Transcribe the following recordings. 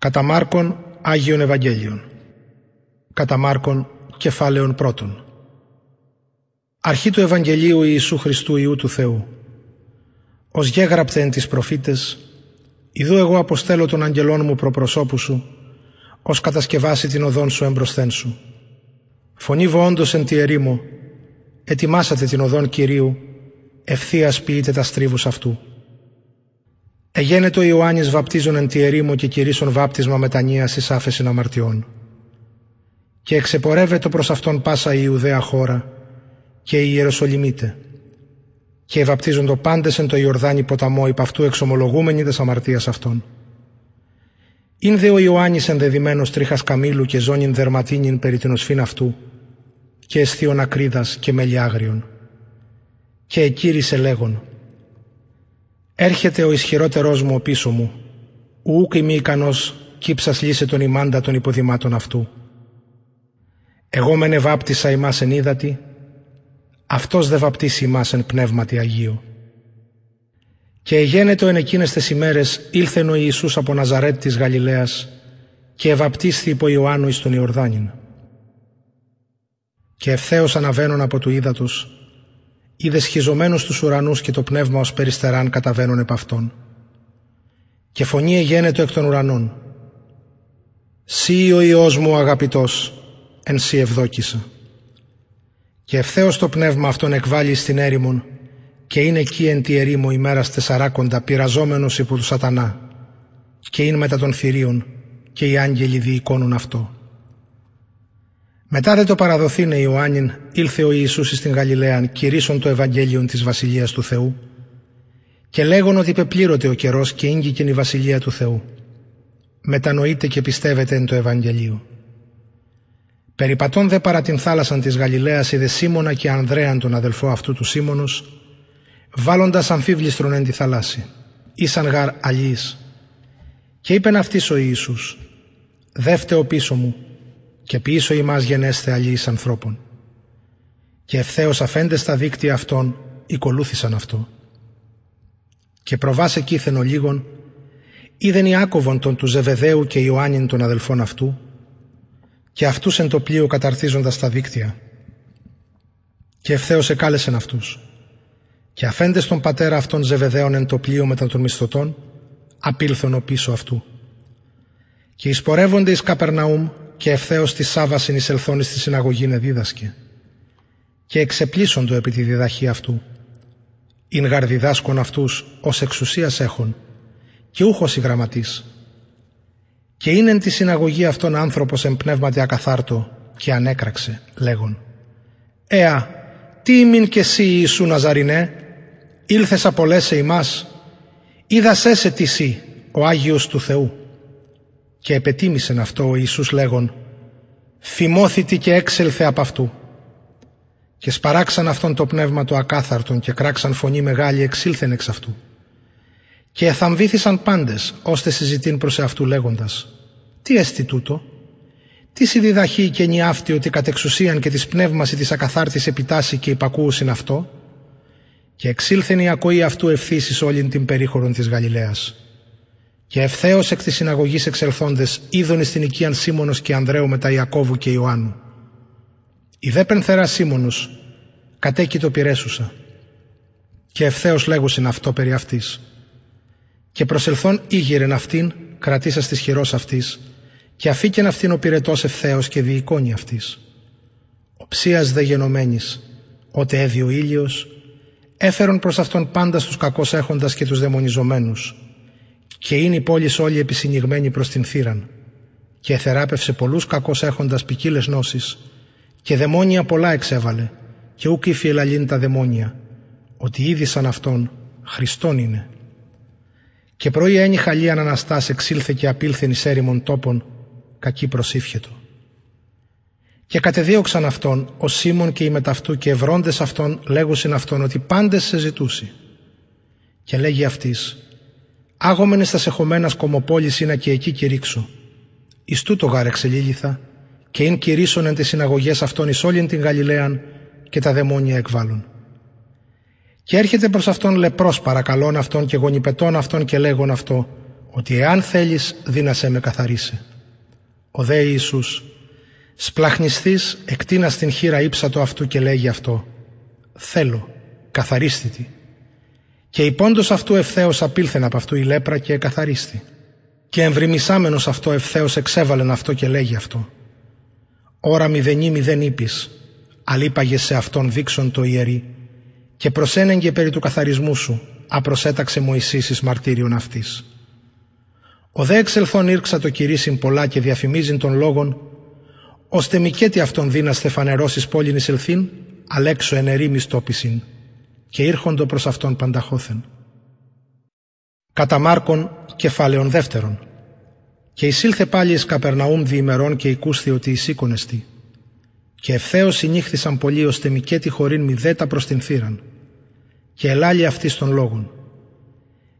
Κατά Μάρκον Άγιον Ευαγγέλιον. Κατά Μάρκον Κεφάλαιον Πρώτον. Αρχή του Ευαγγελίου Ιησού Χριστού Ιού του Θεού. Ως γέγραπτε εν τις προφήτες, «Ιδού εγώ αποστέλω τον αγγελών μου προπροσώπου σου, ως κατασκευάσει την οδόν σου εμπροσθέν σου. Φωνήβω όντω εν τη ερήμο, ετοιμάσατε την οδόν Κυρίου, ευθείας ποιείτε τα στρίβους αυτού. Εγένετο Ιωάννη βαπτίζων εν τη ερήμο και κηρύσσον βάπτισμα μετανία ει άφεση αμαρτιών. Και εξεπορεύεται προς αυτόν πάσα η Ιουδαία χώρα και η Ιεροσολυμίτε. Και το πάντες εν το Ιορδάνη ποταμό υπ' αυτού εξομολογούμενοι δε αμαρτίας αυτών. Ιν δε ο Ιωάννης ενδεδειμένο τρίχα καμίλου και ζώνην δερματίνην περί την οσφήν αυτού, και αισθείων ακρίδας και μελιάγριων. Και εκείρισε λέγον, Έρχεται ο ισχυρότερός μου πίσω μου. Ουκ είμαι ικανός, κύψας λύσε τον ημάντα των υποδημάτων αυτού. Εγώ μεν εβάπτισα ημάς εν είδατη, αυτός δε βαπτίσει ημάς εν πνεύματι Αγίου. Και εγένετο εν εκείνες τι ημέρες ήλθεν ο Ιησούς από Ναζαρέτ της Γαλιλαίας και ευαπτίσθη υπό Ιωάννου εις τον Ιορδάνιν. Και ευθέως αναβαίνουν από του ύδατος οι σχιζωμένους τους ουρανούς και το πνεύμα ως περιστεράν καταβαίνουν επ' αυτών. Και φωνή εγένετο εκ των ουρανών. «Σύ ο ιό μου αγαπητός, εν σύ ευδόκησα». Και ευθέως το πνεύμα αυτόν εκβάλλει στην έρημον και είναι εκεί εν τη ερήμο ημέρας τεσσαράκοντα πειραζόμενος υπό του σατανά και είναι μετά των θηρίων και οι άγγελοι διοικώνουν αυτό. Μετά δε το παραδοθήνε ναι, Ιωάννην, ήλθε ο Ιησούς στην Γαλιλαίαν, κηρύσσον το ευαγγέλιον της Βασιλείας του Θεού. Και λέγον ότι πεπλήρωτε ο καιρός και ίγγικεν η Βασιλεία του Θεού. Μετανοείτε και πιστεύετε εν το Ευαγγελίο. Περιπατών δε παρά την θάλασσαν της Γαλιλαίας είδε Σίμωνα και Ανδρέαν τον αδελφό αυτού του Σίμωνος, βάλλοντας αμφίβληστρον εν τη θαλάσση, ήσαν γαρ αλλή. Και είπεν αυτής ο Ιησούς, «Δεύτε πίσω μου, και πίσω ημάς γενέστε αλλοίς ανθρώπων. Και ευθέως αφέντες στα δίκτυα αυτών, οικολούθησαν αυτό. Και προβάσε κήθεν ο λίγων, είδεν άκοβον των του Ζεβεδαίου και Ιωάννην των αδελφών αυτού, και αυτούς εν το πλοίο καταρθίζοντας τα δίκτυα. Και ευθέως εκάλεσεν αυτούς. Και αφέντες τον πατέρα αυτών Ζεβεδαίων εν το πλοίο μετά των μισθωτών, απήλθον ο πίσω αυτού. Και εισπορεύονται εις Καπερναούμ και ευθέως τη Σάβα συνεισελθώνει στη συναγωγή δίδασκε. Και εξεπλήσοντο επί τη διδαχή αυτού. Ειν γαρδιδάσκον αυτούς ως εξουσίας έχουν, και ούχος η γραμματή. Και είναι τη συναγωγή αυτών άνθρωπος εμπνεύματι ακαθάρτο και ανέκραξε λέγον. Εα, τι μην και εσύ Ιησού Ναζαρινέ, ήλθες απολέσε ημάς, είδας σε τι σύ, ο Άγιος του Θεού και επετίμησεν αυτό ο Ιησούς λέγον «Φημώθητη και έξελθε από αυτού». Και σπαράξαν αυτόν το πνεύμα το ακάθαρτον και κράξαν φωνή μεγάλη εξήλθεν εξ αυτού. Και εθαμβήθησαν πάντες, ώστε συζητήν προς αυτού «Τι έστι τούτο» Τι συνδιδαχεί και καινή ότι κατ' εξουσίαν και της πνεύμαση της ακαθάρτης επιτάσσει και υπακούουσιν αυτό, και εξήλθεν η ακοή αυτού ευθύσης όλην την περίχωρον της Γαλιλαίας. Και ευθέως εκ της συναγωγής εξελθώντε είδων στην οικίαν Σίμωνος και Ανδρέου μετά Ιακώβου και Ιωάννου. Η δε πενθερά Σίμωνος κατέκει το πυρέσουσα. Και ευθέως λέγουσιν αυτό περί αυτής. Και προσελθόν ήγηρεν αυτήν, κρατήσα τη χειρός αυτής, και αφήκεν αυτήν ο πυρετός ευθέως και διοικώνει αυτή. Ο δε γενομένης, ότε έδει ο ήλιος, έφερον προς αυτόν πάντα στους κακός έχοντας και τους δαιμονιζομένους και είναι οι πόλεις όλοι επισυνηγμένοι προς την θύραν. Και θεράπευσε πολλούς κακώς έχοντας ποικίλες νόσεις. Και δαιμόνια πολλά εξέβαλε. Και ούκη φιελαλίνη τα δαιμόνια. Ότι ήδη σαν αυτόν Χριστόν είναι. Και πρωί ένι χαλίαν αναναστά εξήλθε και απήλθεν εις έρημον τόπων, κακή προσήφχετο. Και κατεδίωξαν αυτόν, ο Σίμων και οι μεταυτού και ευρώντες αυτόν λέγουσιν αυτόν ότι πάντες σε ζητούσι. Και λέγει αυτής. Άγομενες στα σεχωμένα σκομοπόλη είναι και εκεί κηρύξω. Ιστούτο τούτο γάρ και ειν κηρύσσονεν τις συναγωγές αυτών εις όλην την Γαλιλαίαν και τα δαιμόνια εκβάλλουν. Και έρχεται προς αυτόν λεπρός παρακαλών αυτών και γονιπετών αυτών και λέγον αυτό, ότι εάν θέλεις δύνασέ με καθαρίσε. Ο δε Ιησούς, σπλαχνιστή, εκτείνα στην χείρα ύψα του αυτού και λέγει αυτό, θέλω, καθαρίσθητη. Και η πόντος αυτού ευθέως απήλθεν από αυτού η λέπρα και εκαθαρίστη. Και εμβριμισάμενος αυτό ευθέως εξέβαλεν αυτό και λέγει αυτό. Ωρα μηδενή μηδέν είπε, αλήπαγε σε αυτόν δείξον το ιερή, και προσένεγγε περί του καθαρισμού σου, απροσέταξε Μωυσής εις μαρτύριον αυτής. Ο δε εξελθόν ήρξα το κυρίσιν πολλά και διαφημίζειν των λόγων, ώστε μικέτη αυτόν δύναστε φανερώσεις πόλην εις ελθήν, αλέξω ενερή και ήρχοντο προς αυτόν πανταχώθεν. Κατά Μάρκον, κεφάλαιον δεύτερον. Και εισήλθε πάλι εις Καπερναούμ διημερών και οικούσθη ότι εισήκωνεστη. Και ευθέως συνήχθησαν πολλοί ώστε τη χωρίν μηδέτα προς την θύραν. Και ελάλη αυτοί των λόγων.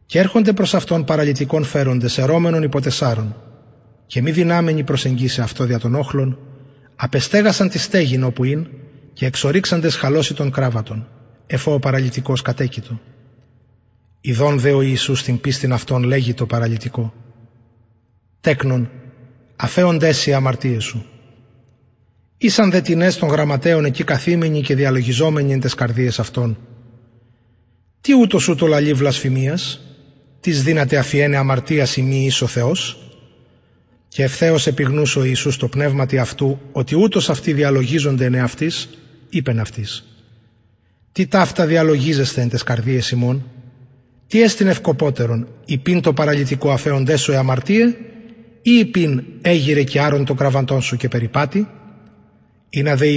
Και έρχονται προς αυτόν παραλυτικών φέροντες, ερώμενων υποτεσάρων Και μη δυνάμενοι προσεγγίσε αυτό δια των όχλων, απεστέγασαν τη στέγην όπου είναι και εξορίξαντες χαλώσει των κράβατων εφό ο παραλυτικός κατέκητο. Ιδών δε ο Ιησούς την πίστην αυτών λέγει το παραλυτικό. Τέκνον, αφέοντες οι αμαρτίες σου. Ήσαν δε τεινέ των γραμματέων εκεί καθήμενοι και διαλογιζόμενοι εν τες καρδίες αυτών. Τι ούτως ούτω λαλή βλασφημία, βλασφημίας, της δύναται αφιένε αμαρτίας η μη ίσο Θεός. Και ευθέως επιγνούσε ο Ισού το πνεύματι αυτού, ότι ούτως αυτοί διαλογίζονται εν εαυτής, είπεν αυτής τι ταύτα διαλογίζεστε εν τες καρδίες ημών, τι έστιν ευκοπότερον, υπήν το παραλυτικό αφέοντέ σου εαμαρτίε, ή υπήν έγειρε και άρον το κραβαντόν σου και περιπάτη, ή να δε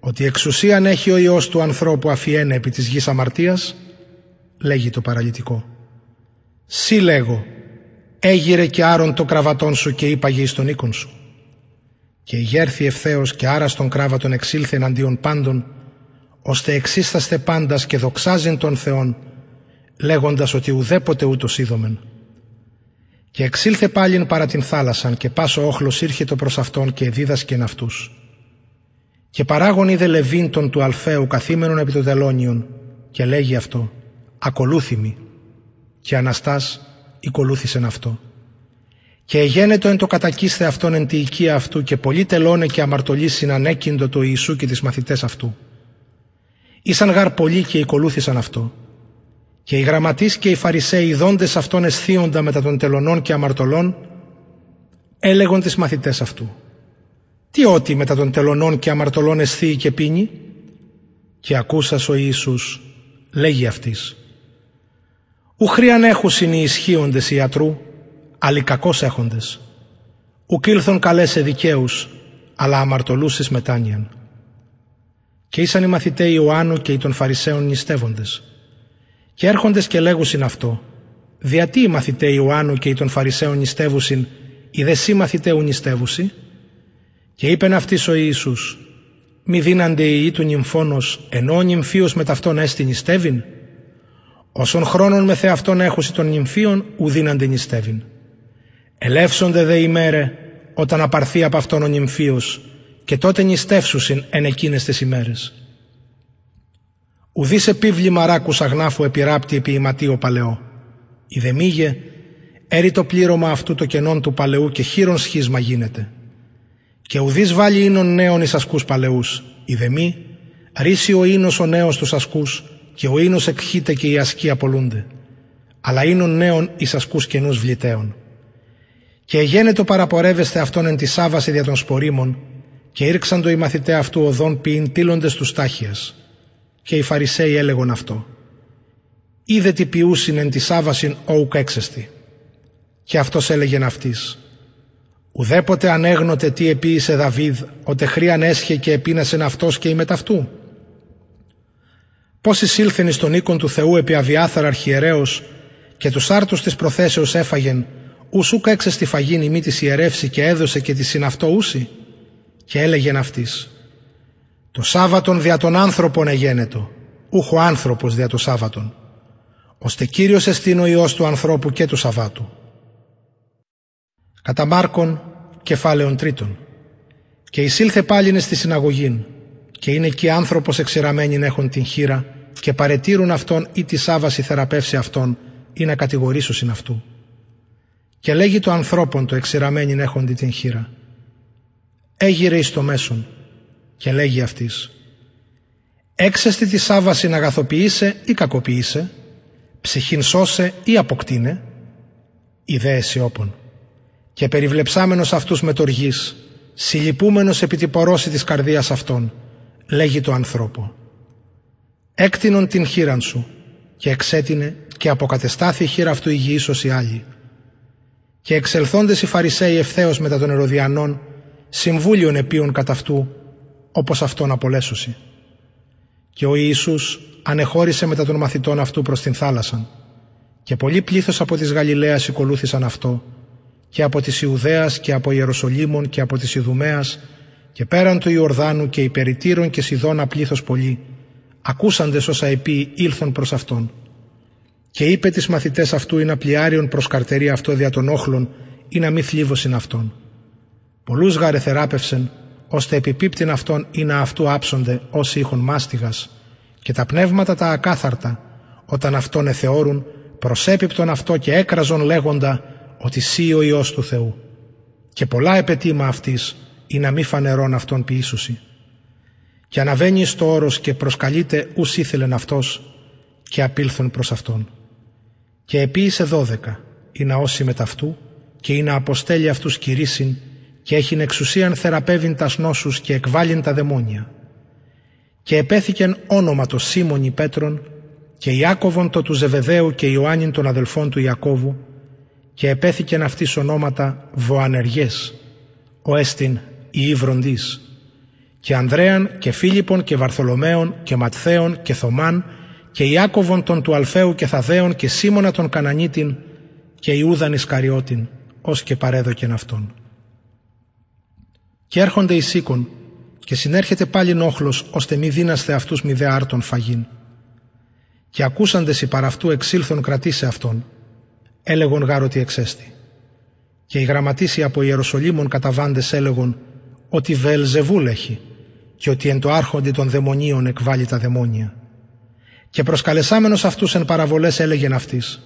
ότι εξουσίαν έχει ο Υιός του ανθρώπου αφιένε επί της γης αμαρτίας, λέγει το παραλυτικό. Συ λέγω, έγειρε και άρον το κραβατόν σου και είπαγε εις τον οίκον σου. Και γέρθη ευθέως και άρα στον κράβατον εξήλθε εναντίον πάντων ώστε εξίσταστε πάντας και δοξάζειν τον Θεόν, λέγοντας ότι ουδέποτε ούτως είδομεν. Και εξήλθε πάλιν παρά την θάλασσαν και πάσο όχλος το προς αυτόν και δίδασκεν αυτούς. Και παράγον είδε Λεβίν τον του Αλφαίου καθήμενον επί το τελώνιον και λέγει αυτό «Ακολούθημη» και Αναστάς «Οικολούθησεν αυτό». Και εγένετο εν το κατακίστε αυτόν εν τη οικία αυτού και πολλοί τελώνε και αμαρτωλή συνανέκυντο το Ιησού και τις μαθητές αυτού. Ήσαν πολλοί και κολούθησαν αυτό. Και οι γραμματείς και οι φαρισαίοι δόντες αυτών αισθίοντα μετά των τελωνών και αμαρτωλών, έλεγον τις μαθητές αυτού. Τι ότι μετά των τελωνών και αμαρτωλών αισθίει και πίνει. Και ακούσας ο Ιησούς, λέγει αυτής. Ουχρίαν έχουσιν οι ισχύοντες ιατρού, αλλοι κακός έχοντες. Ουκ καλέ σε δικαίου, αλλά αμαρτωλούς μετάνιαν. Και ήσαν οι μαθηταί Ιωάννου και οι των Φαρισαίων νηστεύοντες. Και έρχοντες και λέγουσιν αυτό, διατί οι μαθητές Ιωάννου και οι των Φαρισαίων νηστεύουσιν, οι δε σύ ου νηστεύουσι. Και είπεν αυτής ο Ιησούς, μη δίνανται οι του νυμφώνος, ενώ ο νυμφίος με ταυτόν έστι νηστεύειν. Όσων χρόνων με θεαυτόν έχουσι των νυμφίων, ου δίνανται νηστεύειν. Ελεύσονται δε ημέρε, όταν απαρθεί από αυτόν ο νυμφίος, και τότε νηστεύσουσιν εν εκείνες τις ημέρες. επίβλη επίβλημα αγνάφου επιράπτει επί ηματίο παλαιό. Η δεμίγε, έρει το πλήρωμα αυτού το κενόν του παλαιού και χείρον σχίσμα γίνεται. Και ουδή βάλει ίνων νέων εις ασκούς παλαιούς. Η δεμή, ρίσει ο ίνος ο νέος τους ασκούς και ο ίνος εκχείται και οι ασκοί απολούνται. Αλλά ίνων νέων εις ασκούς καινού βλητέων. Και εγένετο παραπορεύεστε αυτόν εν τη σάβαση δια των σπορήμων, και ήρξαν το οι μαθητέ αυτού οδόν ποιήν τύλοντες του τάχιας. Και οι Φαρισαίοι έλεγον αυτό. Είδε τι ποιούσιν εν της σάβασιν όουκ έξεστη. Και αυτός έλεγεν αυτής. Ουδέποτε ανέγνωτε τι επίησε Δαβίδ, οτε χρίαν έσχε και επίνασεν αυτός και η μεταυτού. Πώς εισήλθεν εις τον οίκον του Θεού επί αβιάθαρα αρχιερέως και τους άρτους της προθέσεως έφαγεν, ουσούκα έξε στη φαγήν μή της ιερεύση και έδωσε και της συναυτό και έλεγε αυτής «Το Σάββατον δια των άνθρωπων εγένετο, ούχο άνθρωπος δια το Σάββατον, ώστε Κύριος εστίν ο Υιός του ανθρώπου και του Σαββάτου». Κατά Μάρκον, κεφάλαιον τρίτον. Και εισήλθε πάλιν στη συναγωγήν, και είναι εκεί άνθρωπος εξηραμένην έχουν την χείρα, και παρετήρουν αυτόν ή τη σάβαση θεραπεύσει αυτόν, ή να κατηγορήσουν αυτού. Και λέγει το ανθρώπων το εξηραμένην έχουν την χείρα έγειρε εις το μέσον και λέγει αυτής «Έξεστη τη σάβαση να αγαθοποιήσε ή κακοποιήσε, ψυχήν σώσε ή αποκτήνε, ιδέες όπον και περιβλεψάμενος αυτούς με τοργής, συλληπούμενος επί τη πορώση της καρδίας αυτών, λέγει το ανθρώπο. Έκτινον την χείραν σου και εξέτεινε και αποκατεστάθη η χείρα αυτού υγιής ως οι άλλοι. Και εξελθόντες οι Φαρισαίοι ευθέως μετά των Ερωδιανών συμβούλιον επίον κατά αυτού, όπως αυτόν απολέσουσι. Και ο Ιησούς ανεχώρησε μετά των μαθητών αυτού προς την θάλασσαν, και πολλοί πλήθος από της Γαλιλαίας ακολούθησαν αυτό, και από της Ιουδαίας και από Ιεροσολύμων και από της Ιδουμαίας και πέραν του Ιορδάνου και υπερητήρων και Σιδώνα πλήθος πολλοί, ακούσαντες όσα επί ήλθον προς Αυτόν. Και είπε τις μαθητές αυτού ή να πλιάριον προς καρτερία αυτό δια των όχλων ή να μη θλίβωσιν Αυτόν. Πολλούς γαρεθεράπευσεν, ώστε επιπίπτην αυτών ή να αυτού άψονται όσοι έχουν μάστιγας, και τα πνεύματα τα ακάθαρτα, όταν αυτόν εθεώρουν, προσέπιπτον αυτό και έκραζον λέγοντα ότι σύ ο Υιός του Θεού. Και πολλά επετήμα αυτής ή να μη φανερών αυτόν ποιήσουση. Και αναβαίνει στο όρος και προσκαλείται ους ήθελεν αυτός και απήλθουν προς αυτόν. Και επίησε δώδεκα, ή να όσοι μεταυτού και ή να αποστέλει αυτούς κηρύσιν και έχειν εξουσίαν θεραπεύειν τας νόσους και εκβάλλειν τα δαιμόνια. Και επέθηκεν όνομα το Σίμωνι Πέτρον και Ιάκωβον το του Ζεβεδαίου και Ιωάννην των αδελφών του Ιακώβου και επέθηκεν αυτής ονόματα Βοανεργές, ο Έστιν Ιηβροντής και Ανδρέαν και Φίλιππον και Βαρθολομέων και Ματθαίων και Θωμάν και Ιάκωβον τον του Αλφαίου και Θαδαίων και Σίμωνα τον Κανανίτην και Ιούδαν Ισκαριώτην, ως και παρέδοκεν αυτόν. Και έρχονται οι σίκων, και συνέρχεται πάλι νόχλος, ώστε μη δίναστε αυτούς μη δε άρτων φαγήν. Και ακούσαντες οι παραυτού εξήλθον κρατήσε αυτόν, έλεγον γάρο εξέστη. Και οι γραμματίσοι από Ιεροσολύμων καταβάντες έλεγον ότι Βελζεβούλ έχει και ότι εν το άρχοντι των δαιμονίων εκβάλλει τα δαιμόνια. Και προσκαλεσάμενος αυτούς εν παραβολές έλεγεν αυτής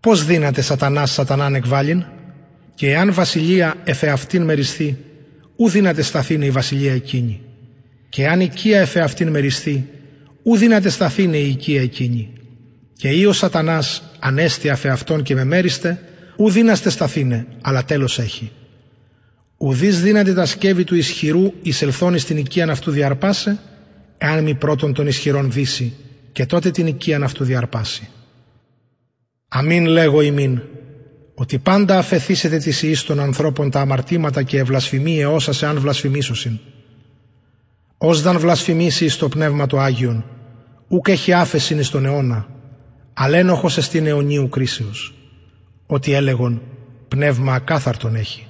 «Πώς δύναται σατανάς σατανάν εκβάλλην» και εάν βασιλεία εφεαυτήν μεριστεί δύναται σταθήνε η βασιλεία εκείνη. Και αν οικία εφε αυτήν μεριστεί, δύναται σταθήνε η οικία εκείνη. Και ή ο σατανάς ανέστη αφε αυτόν και με μέριστε, δύναστε σταθήνε, αλλά τέλος έχει. Ουδή δύναται τα σκεύη του ισχυρού εισελθώνει στην να αυτού διαρπάσε, εάν μη πρώτον των ισχυρών δύσει, και τότε την να αυτού διαρπάσει. Αμήν λέγω ημίν, ότι πάντα αφεθήσετε τη ιστον των ανθρώπων τα αμαρτήματα και ευλασφημίε όσα σε αν βλασφημίσωσιν. Ως δαν βλασφημίσει το πνεύμα το Άγιον, ούκ έχει άφεσιν εις τον αιώνα, αλένοχος εστίν αιωνίου κρίσεως, ότι έλεγον πνεύμα ακάθαρτον έχει.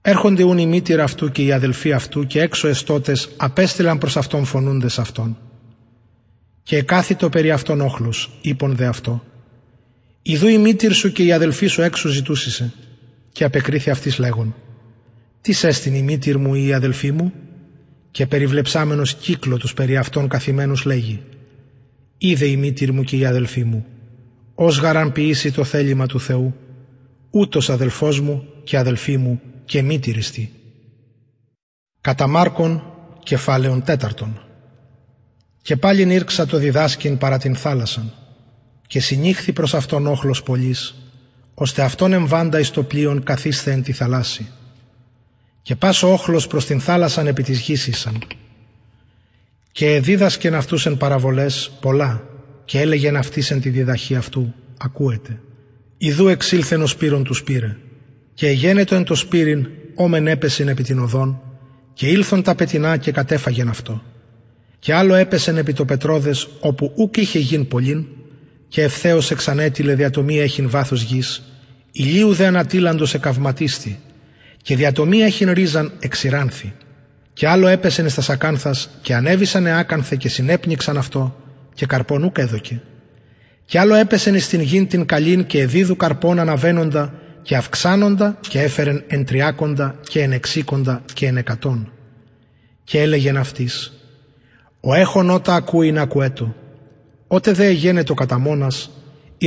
Έρχονται ούν η αυτού και οι αδελφοί αυτού και έξω εστότε απέστειλαν προς αυτόν φωνούντες αυτόν. Και κάθιτο περί αυτόν όχλους, είπον δε αυτό, Ιδού η μήτυρ σου και η αδελφή σου έξω ζητούσισε. Και απεκρίθη αυτής λέγον. Τι έστεινε η μήτυρ μου ή η αδελφή μου. Και περιβλεψάμενος κύκλο τους περί αυτών καθημένους λέγει. Είδε η μήτυρ μου και η αδελφή μου. Ως γαραν το θέλημα του Θεού. Ούτως αδελφός μου και αδελφή μου και μήτυριστη. Κατά Μάρκον, κεφάλαιον τέταρτον. Και πάλιν ήρξα το διδάσκην παρά την θάλασσαν και συνήχθη προς αυτόν όχλος πολλής, ώστε αυτόν εμβάντα εις το πλοίον καθίστε εν τη θαλάσση. Και πάσο όχλος προς την θάλασσαν επί της γης ήσαν. Και εδίδασκεν αυτούς εν παραβολές πολλά, και έλεγεν αυτής εν τη διδαχή αυτού, ακούεται. Ιδού εξήλθεν ο Σπύρον του Σπύρε. Και εγένετο εν το Σπύριν, όμεν έπεσεν επί την οδόν, και ήλθον τα πετινά και κατέφαγεν αυτό. Και άλλο έπεσεν επί το πετρόδες, όπου ούκ είχε γιν πολλήν, και ευθέως εξανέτειλε διατομή έχειν βάθος γης, ηλίου δε ανατήλαντος εκαυματίστη, και διατομή έχειν ρίζαν εξηράνθη. Και άλλο έπεσεν στα σακάνθας, και ανέβησανε άκανθε και συνέπνιξαν αυτό, και καρπόνού έδωκε. και άλλο έπεσεν στην γην την καλήν και εδίδου καρπών αναβαίνοντα και αυξάνοντα και έφερεν εν τριάκοντα και εν εξήκοντα και εν εκατόν. Και έλεγεν αυτής «Ο έχον ακούει να Ότε δε το κατά μόνας,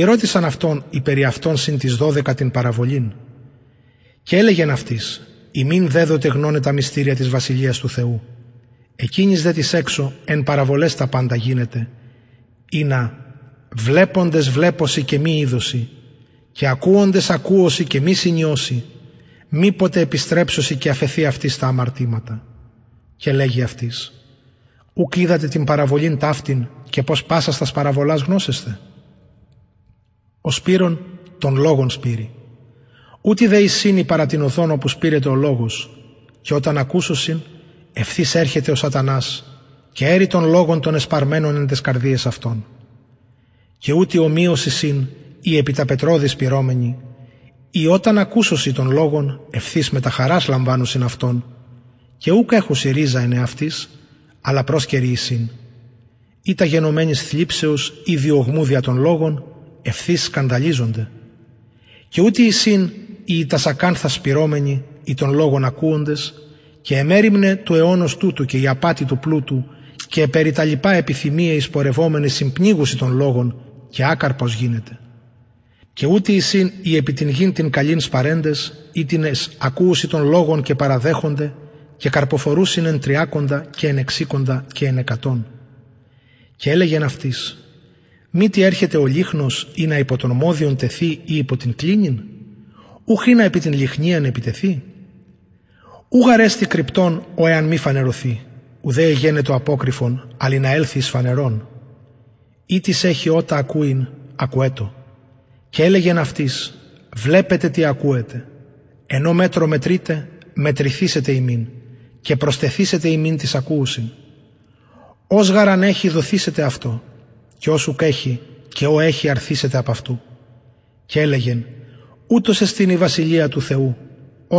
ρώτησαν αυτόν περί αυτών συν τις δώδεκα την παραβολήν. Και έλεγεν αυτής, ημίν δέδοτε γνώνε τα μυστήρια της Βασιλείας του Θεού. Εκείνη δε της έξω, εν παραβολές τα πάντα γίνεται. Ή να βλέποντες βλέπωση και μη είδωση, και ακούοντες ακούωση και μη συνειώσει, μήποτε επιστρέψωση και αφαιθεί αυτή στα αμαρτήματα. Και λέγει αυτής, Ουκ είδατε την παραβολήν ταύτην και πως πάσα στας παραβολάς γνώσεστε. Ο Σπύρον των λόγων σπύρει. Ούτε δε η παρά την οθόνο που σπήρεται ο λόγος και όταν ακούσωσιν ευθύς έρχεται ο σατανάς και έρει των λόγων των εσπαρμένων εν τες καρδίες αυτών. Και ούτε ομοίωσης συν η επιταπετρώδης πυρώμενη ή όταν ακούσωση των λόγων ευθύς με τα χαράς λαμβάνουσιν αυτών και ούκ έχω ρίζα είναι αυτής αλλά πρόσκαιρη ήσυν. Ή τα γενομένης θλίψεως ή δια των λόγων ευθύς σκανδαλίζονται. Και ούτε ησύν ή τα σακάνθα σπυρώμενοι ή των λόγων ακούοντες και εμέριμνε του αιώνος τούτου και η απάτη του πλούτου και περί τα λοιπά επιθυμία εισπορευόμενη πορευόμενη συμπνίγουση των λόγων και άκαρπος γίνεται. Και ούτε εισιν οι επί την γην την καλήν σπαρέντες, ή την ακούωση των λόγων και παραδέχονται και καρποφορούσιν εν τριάκοντα και εν εξήκοντα και εν εκατόν. Και έλεγεν αυτής: μη τι έρχεται ο λίχνος ή να υπό τον μόδιον τεθεί ή υπό την κλίνην, ούχ να επί την λιχνίαν επιτεθεί. Ού γαρέστη κρυπτών ο εάν μη φανερωθεί, ουδέ το απόκρυφον, αλλη να έλθει εις φανερών. Ή έχει ότα ακούειν, ακουέτο. Και έλεγεν αυτής: βλέπετε τι ακούετε, ενώ μέτρο μετρείτε, μετρηθήσετε ημίν και προστεθήσετε ημίν της ακούουσιν. Ως γαραν έχει δοθήσετε αυτό, και όσου ουκ και ο έχει αρθήσετε από αυτού. Και έλεγεν, ούτως εστίν η βασιλεία του Θεού,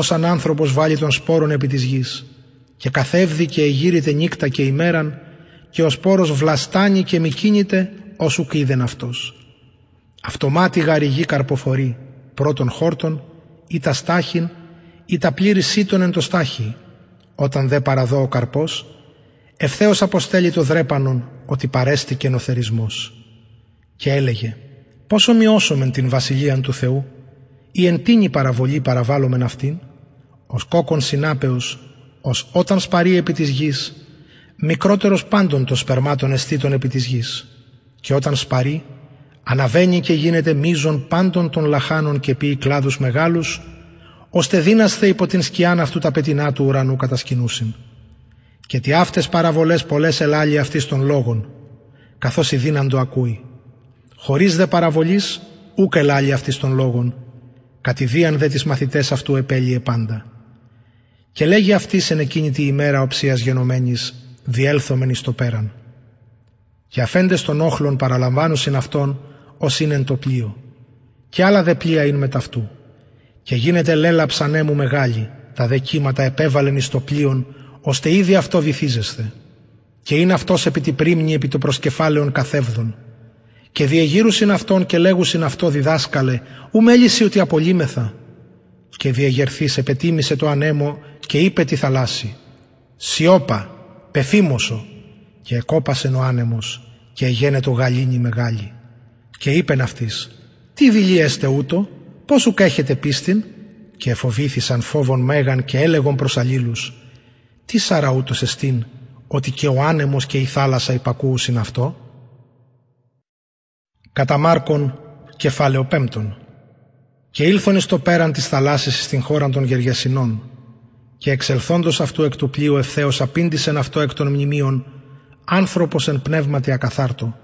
αν άνθρωπος βάλει των σπόρων επί της γης, και καθεύδει και εγείρεται νύκτα και ημέραν, και ο σπόρος βλαστάνει και μη κίνηται, ως ουκ είδεν αυτός. Αυτομάτι γαριγή καρποφορεί, πρώτων χόρτων, ή τα στάχην, ή τα πλήρη σύτων εν το στάχη, όταν δε παραδώ ο καρπός, ευθέως αποστέλει το δρέπανον ότι παρέστηκε νοθερισμός. Και έλεγε «Πόσο μειώσομεν την βασιλείαν του Θεού, ή εν τίνη παραβολή παραβάλλομεν αυτήν, ως κόκκον συνάπεους, ως όταν σπαρεί επί της γης, μικρότερος πάντων των σπερμάτων αισθήτων επί της γης, και όταν σπαρεί, αναβαίνει και γίνεται μίζων πάντων των λαχάνων και ποιοι κλάδους μεγάλους, ώστε δύνασθε υπό την σκιάν αυτού τα πετεινά του ουρανού κατασκηνούσιν. Και τι αυτές παραβολές πολλές ελάλει αυτής των λόγων, καθώς η δύναν το ακούει. Χωρίς δε παραβολής, ούκ ελάλει αυτής των λόγων, κατηδίαν δε τις μαθητές αυτού επέλειε πάντα. Και λέγει αυτής εν εκείνη τη ημέρα οψίας γενομένης, διέλθομεν εις πέραν. Και αφέντες των όχλων παραλαμβάνουσιν αυτόν, ως είναι το πλοίο. Και άλλα δε πλοία είναι μεταυτού. Και γίνεται λέλα μου μεγάλη, τα δε κύματα επέβαλεν εις το πλοίον, ώστε ήδη αυτό βυθίζεσθε. Και είναι αυτός επί τη πρίμνη επί το προσκεφάλαιον καθεύδων. Και διεγείρουσιν αυτόν και λέγουσιν αυτό διδάσκαλε, ου μέλησι ότι απολύμεθα. Και διεγερθής επετίμησε το ανέμο και είπε τη θαλάσση. Σιώπα, πεφήμωσο. Και εκόπασεν ο άνεμος και γένε το γαλήνι μεγάλη. Και είπεν αυτής, τι δηλίεστε ούτω, πώς σου πίστην» και εφοβήθησαν φόβον μέγαν και έλεγον προς αλλήλους «Τι σαραούτος εστίν, ότι και ο άνεμος και η θάλασσα υπακούουσιν αυτό» Κατά Μάρκον, κεφάλαιο πέμπτον «Και ήλθον στο πέραν της θαλάσσης στην χώρα των Γεργιασινών και εξελθόντος αυτού εκ του πλοίου ευθέως απήντησεν αυτό εκ των μνημείων άνθρωπος εν πνεύματι ακαθάρτο,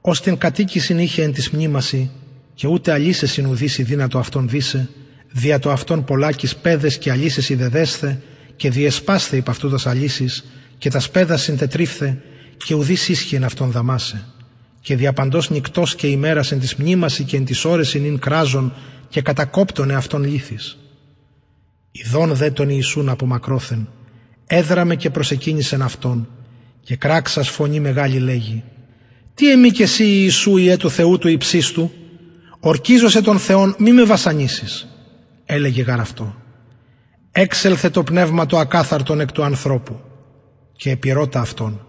ως την κατοίκησιν είχε εν της μνήμαση και ούτε αλύσε ειν δύνατο αυτόν δίσε, δια το αυτόν πολλάκις πέδες και αλύσε ιδεδέσθε, και διεσπάσθε υπ' αυτού τας αλύσει, και τας σπέδα συντετρίφθε, και ουδείς ίσχυεν αυτόν δαμάσε. Και διαπαντός νυκτός και ημέρας εν τη μνήμαση και εν της ώρες ειν κράζων, και κατακόπτωνε αυτόν λύθης. Ιδών δε τον Ιησούν απομακρόθεν, έδραμε και προσεκίνησεν αυτόν, και κράξας φωνή μεγάλη λέγει, «Τι εμεί και εσύ Ιησού ή του Θεού του υψίστου, Ορκίζωσε τον Θεόν μη με βασανίσεις, έλεγε αυτό. Έξελθε το πνεύμα το ακάθαρτον εκ του ανθρώπου και επιρώτα αυτόν.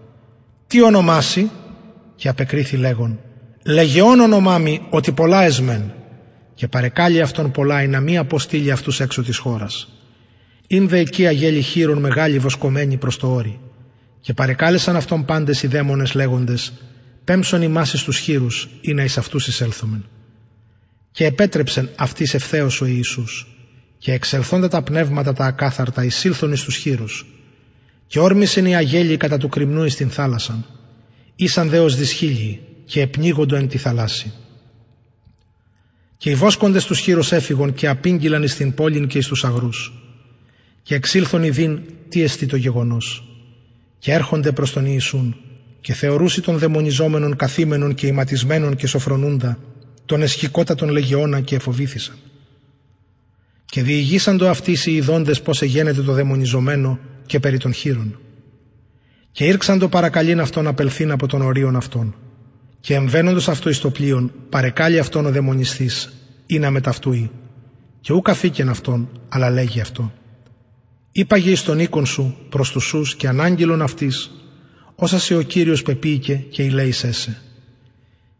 Τι ονομάσει και απεκρίθη λέγον. Λεγεών ονομάμι ότι πολλά εσμέν και παρεκάλλει αυτόν πολλά να μη αποστείλει αυτούς έξω της χώρας. Ήνδε εκεί αγέλη χείρων μεγάλη βοσκομένη προς το όρι. Και παρεκάλεσαν αυτόν πάντες οι δαίμονες λέγοντες «Πέμψον οι μάσει τους χείρους, ή να εις αυτούς εισέλθομεν». Και επέτρεψεν αυτής ευθέως ο Ιησούς. Και εξελθόντα τα πνεύματα τα ακάθαρτα εισήλθον εις τους χείρους. Και όρμησεν οι αγέλοι κατά του κρυμνού εις την θάλασσα Ήσαν δέος δυσχύλιοι και επνίγοντο εν τη θαλάσση. Και οι βόσκοντες τους χείρους έφυγον και απήγγυλαν εις την πόλη και εις τους αγρούς. Και εξήλθον οι δίν τι εστί το γεγονός. Και έρχονται προς τον Ιησούν και θεωρούσι τον δαιμονιζόμενων καθήμενων και ηματισμένων και σοφρονούντα τον εσχικότατον λεγεώνα και εφοβήθησαν. Και διηγήσαν το αυτοί οι ειδώντες πως εγένεται το δαιμονιζομένο και περί των χείρων. Και ήρξαν το παρακαλήν αυτόν απελθήν από τον ορίων αυτών. Και εμβαίνοντος αυτό εις το πλοίον, παρεκάλει αυτόν ο δαιμονιστής, ή να μεταυτούει. Και ου καθήκεν αυτόν, αλλά λέγει αυτό. Είπαγε εις τον οίκον σου, προς τους σου και ανάγγελον αυτής, όσα σε ο κύριος πεποίηκε και η σε.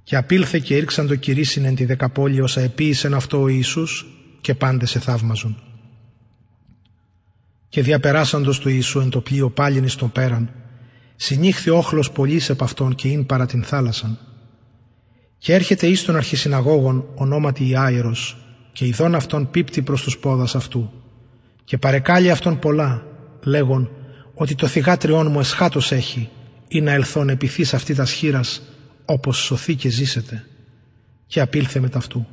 Και απήλθε και ήρξαν το κυρίσιν εν τη δεκαπόλη όσα επίησεν αυτό ο Ιησούς και πάντε σε θαύμαζουν. Και διαπεράσαντος του Ιησού εν το πλοίο πάλιν εις τον πέραν, συνήχθη όχλος πολλής επ' αυτόν και ειν παρά την θάλασσαν. Και έρχεται εις τον αρχισυναγόγον ονόματι Ιάιρος και ειδών αυτόν πίπτει προς τους πόδας αυτού. Και παρεκάλει αυτόν πολλά, λέγον ότι το θυγάτριόν μου εσχάτος έχει ή να ελθόν επιθύς αυτής τας σχήρας όπως σωθεί και ζήσετε και απήλθε με ταυτού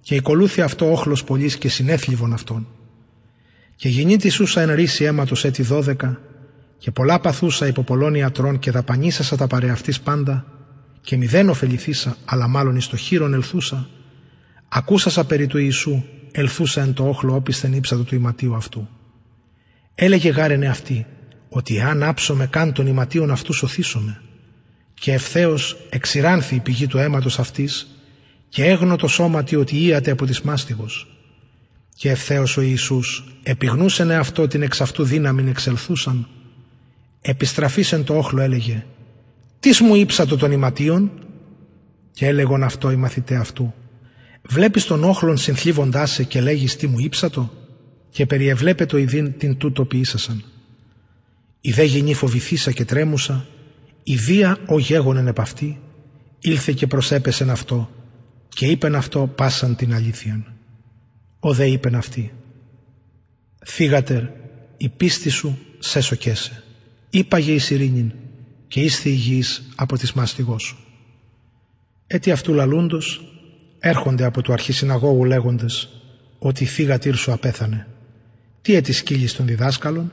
και οικολούθη αυτό όχλος πολλής και συνέθλιβων αυτών και γεννήτη σούσα εν ρίση αίματος έτη δώδεκα και πολλά παθούσα υπό πολλών ιατρών και δαπανίσασα τα παρεαυτής πάντα και μηδέν ωφεληθήσα αλλά μάλλον εις το χείρον ελθούσα ακούσασα περί του Ιησού ελθούσα εν το όχλο όπισθεν ύψατο του ηματίου αυτού έλεγε γάρενε αυτή ότι αν άψω καν των ηματίων αυτού σωθήσομε και ευθέως εξηράνθη η πηγή του αίματος αυτής και έγνω το σώμα τι ότι ίατε από της μάστιγος. Και ευθέως ο Ιησούς νε αυτό την εξ αυτού δύναμην εξελθούσαν. Επιστραφήσεν το όχλο έλεγε «Τις μου ύψατο των ηματίων» και έλεγον αυτό η μαθητέ αυτού «Βλέπεις τον όχλον συνθλίβοντά σε και λέγεις τι μου ύψατο» και περιεβλέπε το ειδήν την τούτο ποιήσασαν. Η δε γενή φοβηθήσα και τρέμουσα η βία ο γέγονεν επ' αυτή, ήλθε και προσέπεσεν αυτό, και είπεν αυτό πάσαν την αλήθειαν. Ο δε είπεν αυτή. Φύγατε, η πίστη σου σε σοκέσε. Είπαγε η σιρήνην, και είσθη υγιής από της μάστιγός σου. Έτι αυτού λαλούντος, έρχονται από του αρχισυναγώγου λέγοντες, ότι η σου απέθανε. Τι έτσι σκύλης των διδάσκαλων,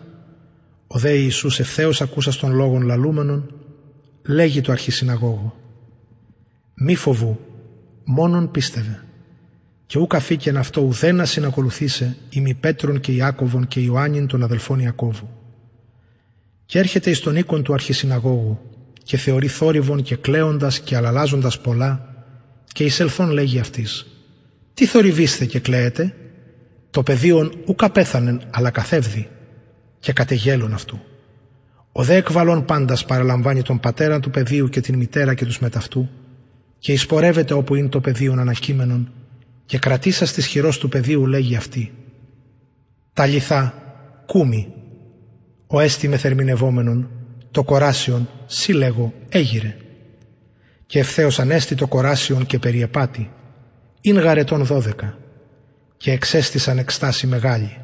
ο δε Ιησούς ευθέως ακούσας των λόγων λαλούμενων, λέγει το αρχισυναγώγο «Μη φοβού, μόνον πίστευε και ου καθήκεν αυτό ουδένα να συνακολουθήσε μη Πέτρων και Ιάκωβων και Ιωάννην των αδελφών Ιακώβου. Και έρχεται εις τον οίκον του αρχισυναγώγου και θεωρεί θόρυβον και κλαίοντας και αλαλάζοντας πολλά και εις ελθόν λέγει αυτής «Τι θορυβήστε και κλαίετε» το πεδίον ου καπέθανεν αλλά καθεύδει και κατεγέλων αυτού. Ο δε εκβαλών πάντας παραλαμβάνει τον πατέρα του πεδίου και την μητέρα και τους μεταυτού και εισπορεύεται όπου είναι το πεδίο ανακείμενον και κρατήσα στις χειρός του πεδίου λέγει αυτή. Τα λιθά, κούμι, ο έστι θερμινευόμενων, το κοράσιον, σύλλεγο, έγειρε. Και ευθέως ανέστη το κοράσιον και περιεπάτη, ειν γαρετών δώδεκα, και εξέστησαν εκστάση μεγάλη,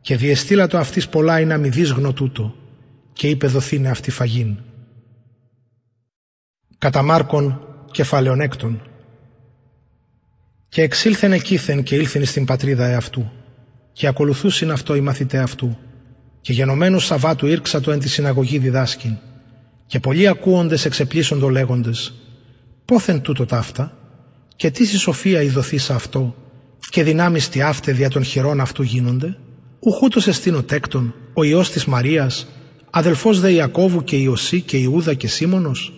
και διεστήλατο το αυτής πολλά είναι αμυδίσγνο γνωτούτο, και είπε δοθήνε αυτή φαγήν. Κατά Μάρκον Και εξήλθεν εκείθεν και ήλθεν στην πατρίδα εαυτού. Και ακολουθούσιν αυτό οι μαθητέ αυτού. Και γενομένου Σαββάτου ήρξα το εν τη συναγωγή διδάσκην. Και πολλοί ακούοντες εξεπλήσοντο λέγοντες. Πόθεν τούτο ταύτα. Και τι η σοφία ειδωθεί σε αυτό. Και δυνάμεις τι δια των χειρών αυτού γίνονται. Ουχούτος εστίνο τέκτον, ο ιό της αδελφός δε Ιακώβου και Ιωσή και Ιούδα και Σίμωνος,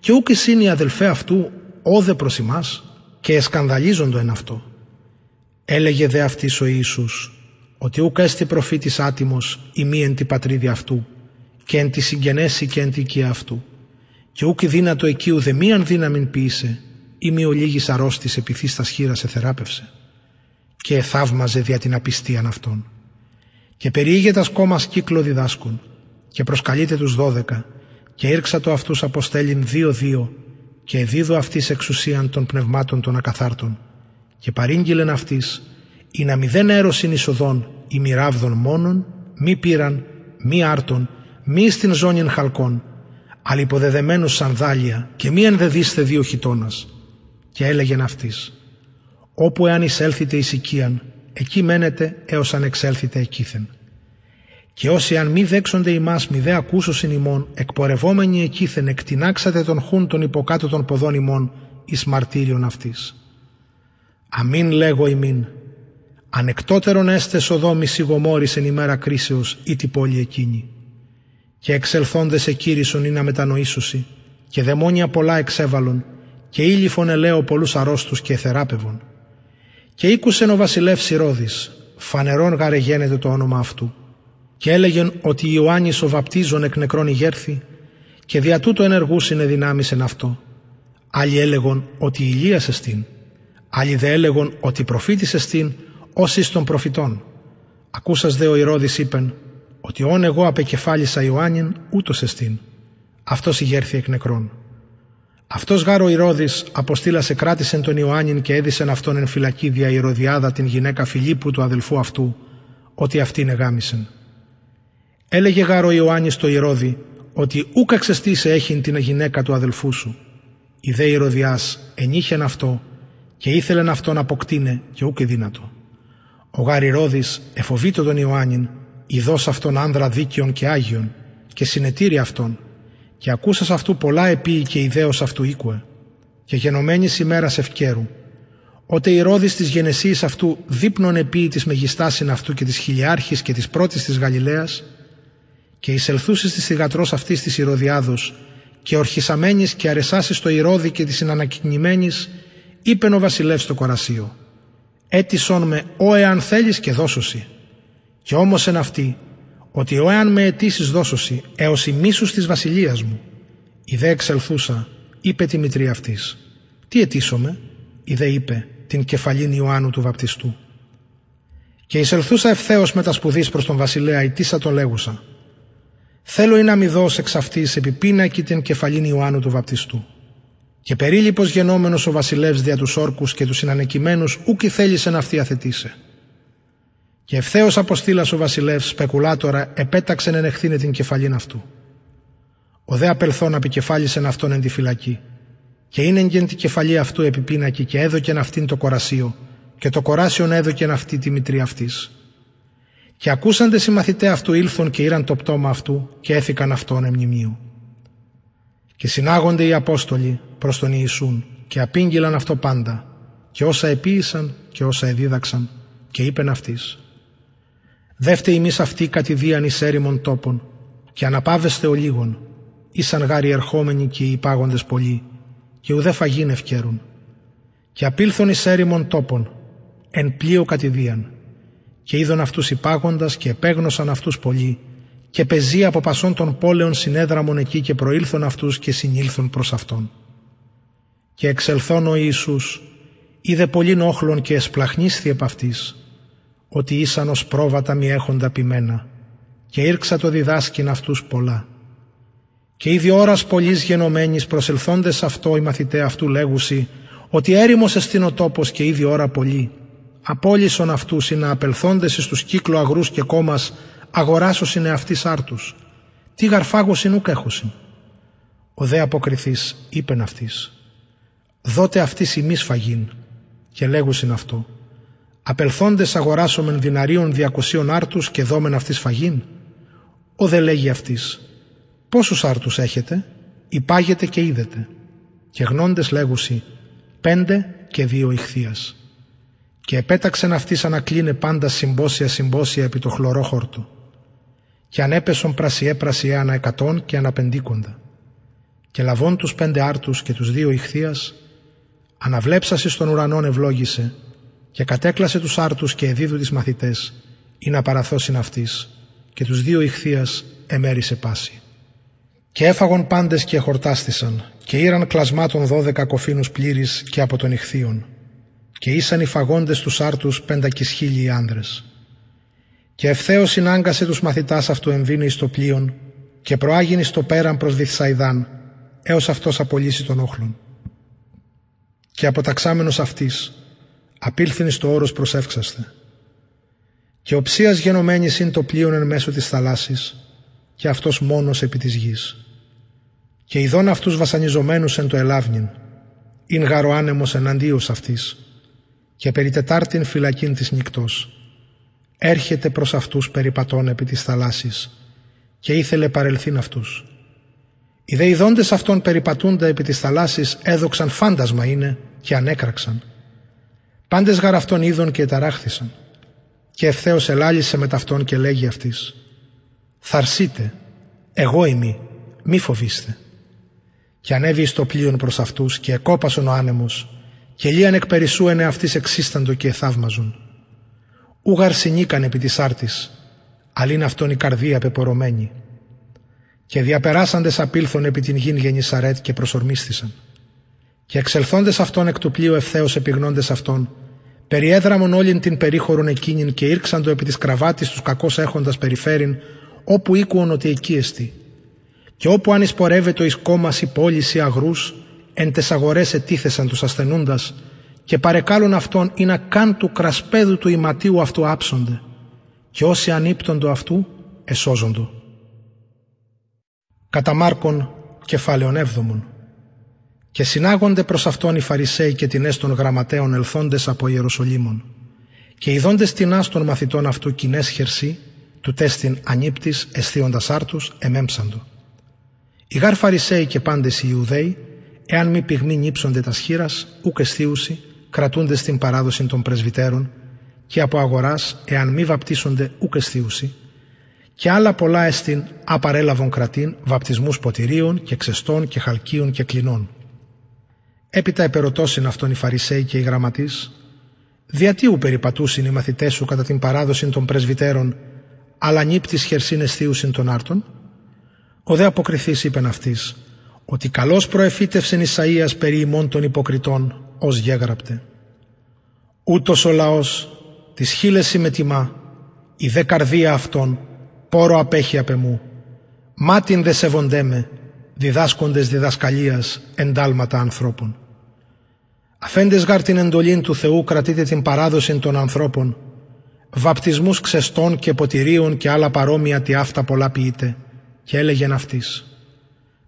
και ούκ είναι η αδελφέ αυτού, όδε προς ημάς, και εσκανδαλίζοντο εν αυτό. Έλεγε δε αυτής ο Ιησούς, ότι ούκ έστι προφήτης άτιμος ημί εν τη πατρίδη αυτού, και εν τη συγγενέση και εν τη οικία αυτού, και ούκ δύνατο εκεί δε μίαν δύναμην ποιήσε, ημί ο λίγης αρρώστης επιθύστας χείρας εθεράπευσε. Και εθαύμαζε δια την απιστίαν αυτών. Και περιήγε τας κύκλο διδάσκων, και προσκαλείτε τους δώδεκα και ήρξα το αυτους αυτούς αποστέλην δύο-δύο και εδίδω αυτής εξουσίαν των πνευμάτων των ακαθάρτων και παρήγγειλεν αυτής ή να μηδέν έρωσιν εισοδών ή μοιράβδων μόνον μη πήραν, μη άρτων, μη στην ζώνην χαλκών σαν σανδάλια και μη ενδεδίστε δύο χιτώνας και έλεγεν αυτής όπου εάν εισέλθετε εις οικίαν εκεί μένετε έως αν εξέλθετε εκείθεν και όσοι αν μη δέξονται ημάς μη δε ακούσωσιν ημών, εκπορευόμενοι εκείθεν εκτινάξατε τον χούν των υποκάτω των ποδών ημών, εις μαρτύριον αυτής. Αμήν λέγω ημίν, ανεκτότερον έστε σοδόμη σιγομόρης εν ημέρα κρίσεως ή την πόλη εκείνη. Και εξελθόντες εκείρησον ή να μετανοήσουσι, και δαιμόνια πολλά εξέβαλον, και ήλιφον ελαίο πολλούς αρρώστους και θεράπευον. Και ήκουσεν ο βασιλεύς Σιρόδη, φανερόν γαρεγένεται το όνομα αυτού και έλεγεν ότι Ιωάννης ο βαπτίζων εκ νεκρών ηγέρθη και δια τούτο ενεργούσιν δυνάμεις εν αυτό. Άλλοι έλεγον ότι σε εστίν, άλλοι δε έλεγον ότι προφήτης εστίν ως εις των προφητών. Ακούσας δε ο Ηρώδης είπεν ότι όν εγώ απεκεφάλισα Ιωάννην ούτως εστίν. Αυτός ηγέρθη εκ νεκρών. Αυτός γάρο Ηρώδης αποστήλασε κράτησεν τον Ιωάννην και έδισεν αυτόν εν φυλακή δια Ηρωδιάδα την γυναίκα Φιλίππου του αδελφού αυτού, ότι αυτήν εγάμισεν. Έλεγε γάρο Ιωάννης στο Ιρώδη ότι ούκα ξεστήσε έχειν την γυναίκα του αδελφού σου. Η δε Ηρωδιάς ενήχεν αυτό και ήθελεν αυτόν αποκτήνε και ούκε δύνατο. Ο γάρι Ρόδη εφοβείτο τον Ιωάννην, ειδός αυτόν άνδρα δίκαιων και άγιον και συνετήρη αυτόν και ακούσας αυτού πολλά επί και ιδέως αυτού οίκουε και γενομένης ημέρας ευκέρου. Ότε η Ρόδη της γενεσίας αυτού δείπνων επί της μεγιστάσιν αυτού και της χιλιάρχης και της πρώτης της Γαλιλαίας και εισελθούσες τη θηγατρό αυτής της Ηρωδιάδος και ορχισαμένης και αρεσάσεις το Ηρώδη και της συνανακινημένη, είπε ο βασιλεύς στο κορασίο, «Έτησον με, ο εάν θελει και δώσωση». Και όμως εν αυτή, ότι ο εάν με αιτήσεις δώσωση έως μίσους της βασιλείας μου. Η δε εξελθούσα, είπε τη μητρή αυτής: «Τι με, η δε είπε, την κεφαλήν Ιωάννου του Βαπτιστού. Και εισελθούσα ευθέως με τα σπουδής προς τον βασιλέα, η το λέγουσα. Θέλω είναι αμυδός εξ αυτή επί πίνακη την κεφαλήν Ιωάννου του Βαπτιστού. Και περίληπος γενόμενος ο βασιλεύς δια τους όρκους και τους συνανεκημένου ούκη θέλησε να αυτή αθετήσε. Και ευθέως αποστήλα ο βασιλεύς σπεκουλάτορα επέταξεν εν εχθήνε την κεφαλήν αυτού. Ο δε απελθόν απικεφάλισεν αυτόν εν τη φυλακή. Και είναι εν τη κεφαλή αυτού επί πίνακη και έδωκεν αυτήν το κορασίο και το κοράσιον έδωκεν αυτή τη μητρή αυτής. Και ακούσαντε οι αυτού ήλθον και ήραν το πτώμα αυτού και έθηκαν αυτόν εμνημείου. Και συνάγονται οι Απόστολοι προς τον Ιησούν και απήγγυλαν αυτό πάντα και όσα επίησαν και όσα εδίδαξαν και είπεν αυτής «Δεύτε εμείς αυτοί κατηδίαν εις έρημον τόπων και αναπάβεστε ο λίγων, ήσαν γάρι ερχόμενοι και οι υπάγοντες πολλοί και ουδέ φαγήν ευκαιρούν και απήλθον εις έρημον τόπον εν πλοίο και είδον αυτούς υπάγοντας και επέγνωσαν αυτούς πολύ και πεζοί από πασών των πόλεων συνέδραμον εκεί και προήλθον αυτούς και συνήλθον προς αυτόν. Και εξελθών ο Ιησούς, είδε πολλήν όχλων και εσπλαχνίσθη επ' αυτής, ότι ήσαν ως πρόβατα μη έχοντα πειμένα, και ήρξα το διδάσκην αυτούς πολλά. Και ήδη ώρας πολύς γενομένης προσελθόντες αυτό οι μαθητέ αυτού λέγουσι, ότι έρημος εστιν ο και ήδη ώρα πολλή, απόλυσον αυτούς είναι απελθόντες εις τους κύκλο αγρούς και κόμας, αγοράσως είναι αυτή άρτους. Τι γαρφάγος είναι ούκ έχωσιν. Ο δε αποκριθής είπεν πόσου δότε αυτής μη σφαγήν, και λέγουσιν αυτό, απελθόντες αγοράσομεν δυναρίων διακοσίων άρτους και δόμεν αυτής σφαγήν. Ο δε λέγει αυτη πόσους άρτους έχετε, Υπάγεται και είδετε. Και γνώντες λέγουσι, πέντε και δύο ηχθείας και επέταξεν αυτή σαν πάντα συμπόσια συμπόσια επί το χλωρό χόρτο. Και ανέπεσον πρασιέ πρασιέ ανά εκατόν και αναπεντίκοντα. Και λαβών τους πέντε άρτους και τους δύο ηχθείας, Αναβλέψασε στον ουρανόν ευλόγησε, και κατέκλασε τους άρτους και εδίδου τις μαθητές, ή να παραθώσει αυτής, και τους δύο ηχθείας εμέρισε πάση. Και έφαγον πάντες και χορτάστησαν, και ήραν κλασμάτων δώδεκα κοφίνους πλήρης και από τον ηχθείων και ήσαν οι φαγόντες τους άρτους πεντακισχύλιοι άνδρες. Και ευθέως συνάγκασε τους μαθητάς αυτού εμβίνη στο πλοίον και προάγινε στο πέραν προς Βυθσαϊδάν έως αυτός απολύσει τον όχλον. Και αποταξάμενος αυτής, απήλθην το όρος προσεύξαστε. Και ο ψίας γενομένης είναι το πλοίον εν μέσω της θαλάσσης και αυτός μόνος επί της γης. Και ειδών αυτούς βασανιζομένους εν το ελάβνην, ειν γαροάνεμο εναντίο αυτής και περί τετάρτην φυλακήν της νυχτός. Έρχεται προς αυτούς περιπατών επί της θαλάσσης και ήθελε παρελθύν αυτούς. Οι δεηδόντες αυτών περιπατούντα επί της θαλάσσης έδοξαν φάντασμα είναι και ανέκραξαν. Πάντες γαρ είδων και ταράχθησαν. Και ευθέως ελάλησε με ταυτόν και λέγει αυτής «Θαρσείτε, εγώ είμαι, μη φοβήστε». Και ανέβη στο πλοίο προς αυτούς και εκόπασον ο άνεμος και λίαν εκ ενε αυτής εξίσταντο και εθαύμαζον. Ούγαρ συνήκαν επί της άρτης, αλλήν αυτόν η καρδία πεπορωμένη. Και διαπεράσαντες απήλθον επί την γην γεννησαρέτ και προσορμίστησαν. Και εξελθόντες αυτόν εκ του πλοίου ευθέως επιγνώντες αυτόν, περιέδραμον όλην την περίχωρον εκείνην και ήρξαν το επί της κραβάτης τους κακώς έχοντας περιφέρειν, όπου οίκουον ότι εκεί εστί. Και όπου αν εισπορεύεται εις κόμμας η πόλης ή αγρούς, εν τες αγορές ετίθεσαν τους ασθενούντας και παρεκάλουν αυτόν ή να καν του κρασπέδου του ηματίου αυτού άψονται και όσοι ανήπτοντο αυτού εσώζοντο. Κατά Μάρκον κεφάλαιον έβδομον. Και συνάγονται προς αυτόν οι Φαρισαίοι και την έστων γραμματέων ελθόντες από Ιεροσολύμων και ειδώντες την άστων μαθητών αυτού κοινέ χερσή του τέστην ανήπτης εσθίοντας άρτους εμέμψαντο. Οι γάρ Φαρισαίοι και πάντες οι Ιουδαίοι εάν μη πυγμή νύψονται τα σχήρας, ούκ στίουση, κρατούνται στην παράδοση των πρεσβυτέρων, και από αγοράς, εάν μη βαπτίσονται ούκ στίουση, και άλλα πολλά εστιν απαρέλαβον κρατήν βαπτισμούς ποτηρίων και ξεστών και χαλκίων και κλινών. Έπειτα επερωτώσιν αυτόν οι Φαρισαίοι και οι Γραμματείς, Διατί ου περιπατούσιν οι μαθητές σου κατά την παράδοση των πρεσβυτέρων, αλλά νύπτη χερσίνε θείουσιν των άρτων. Ο δε αποκριθής είπεν αυτής, ότι καλός προεφήτευσεν Ισαΐας περί ημών των υποκριτών, ως γέγραπτε. Ούτως ο λαός, της χείλεση με τιμά, η δε καρδία αυτών, πόρο απέχει απ' εμού. Μάτιν δε σεβοντέ με, διδάσκοντες διδασκαλίας, εντάλματα ανθρώπων. Αφέντες γάρ την εντολήν του Θεού κρατείτε την παράδοση των ανθρώπων, βαπτισμούς ξεστών και ποτηρίων και άλλα παρόμοια τι αυτά πολλά ποιείτε, και έλεγεν αυτής.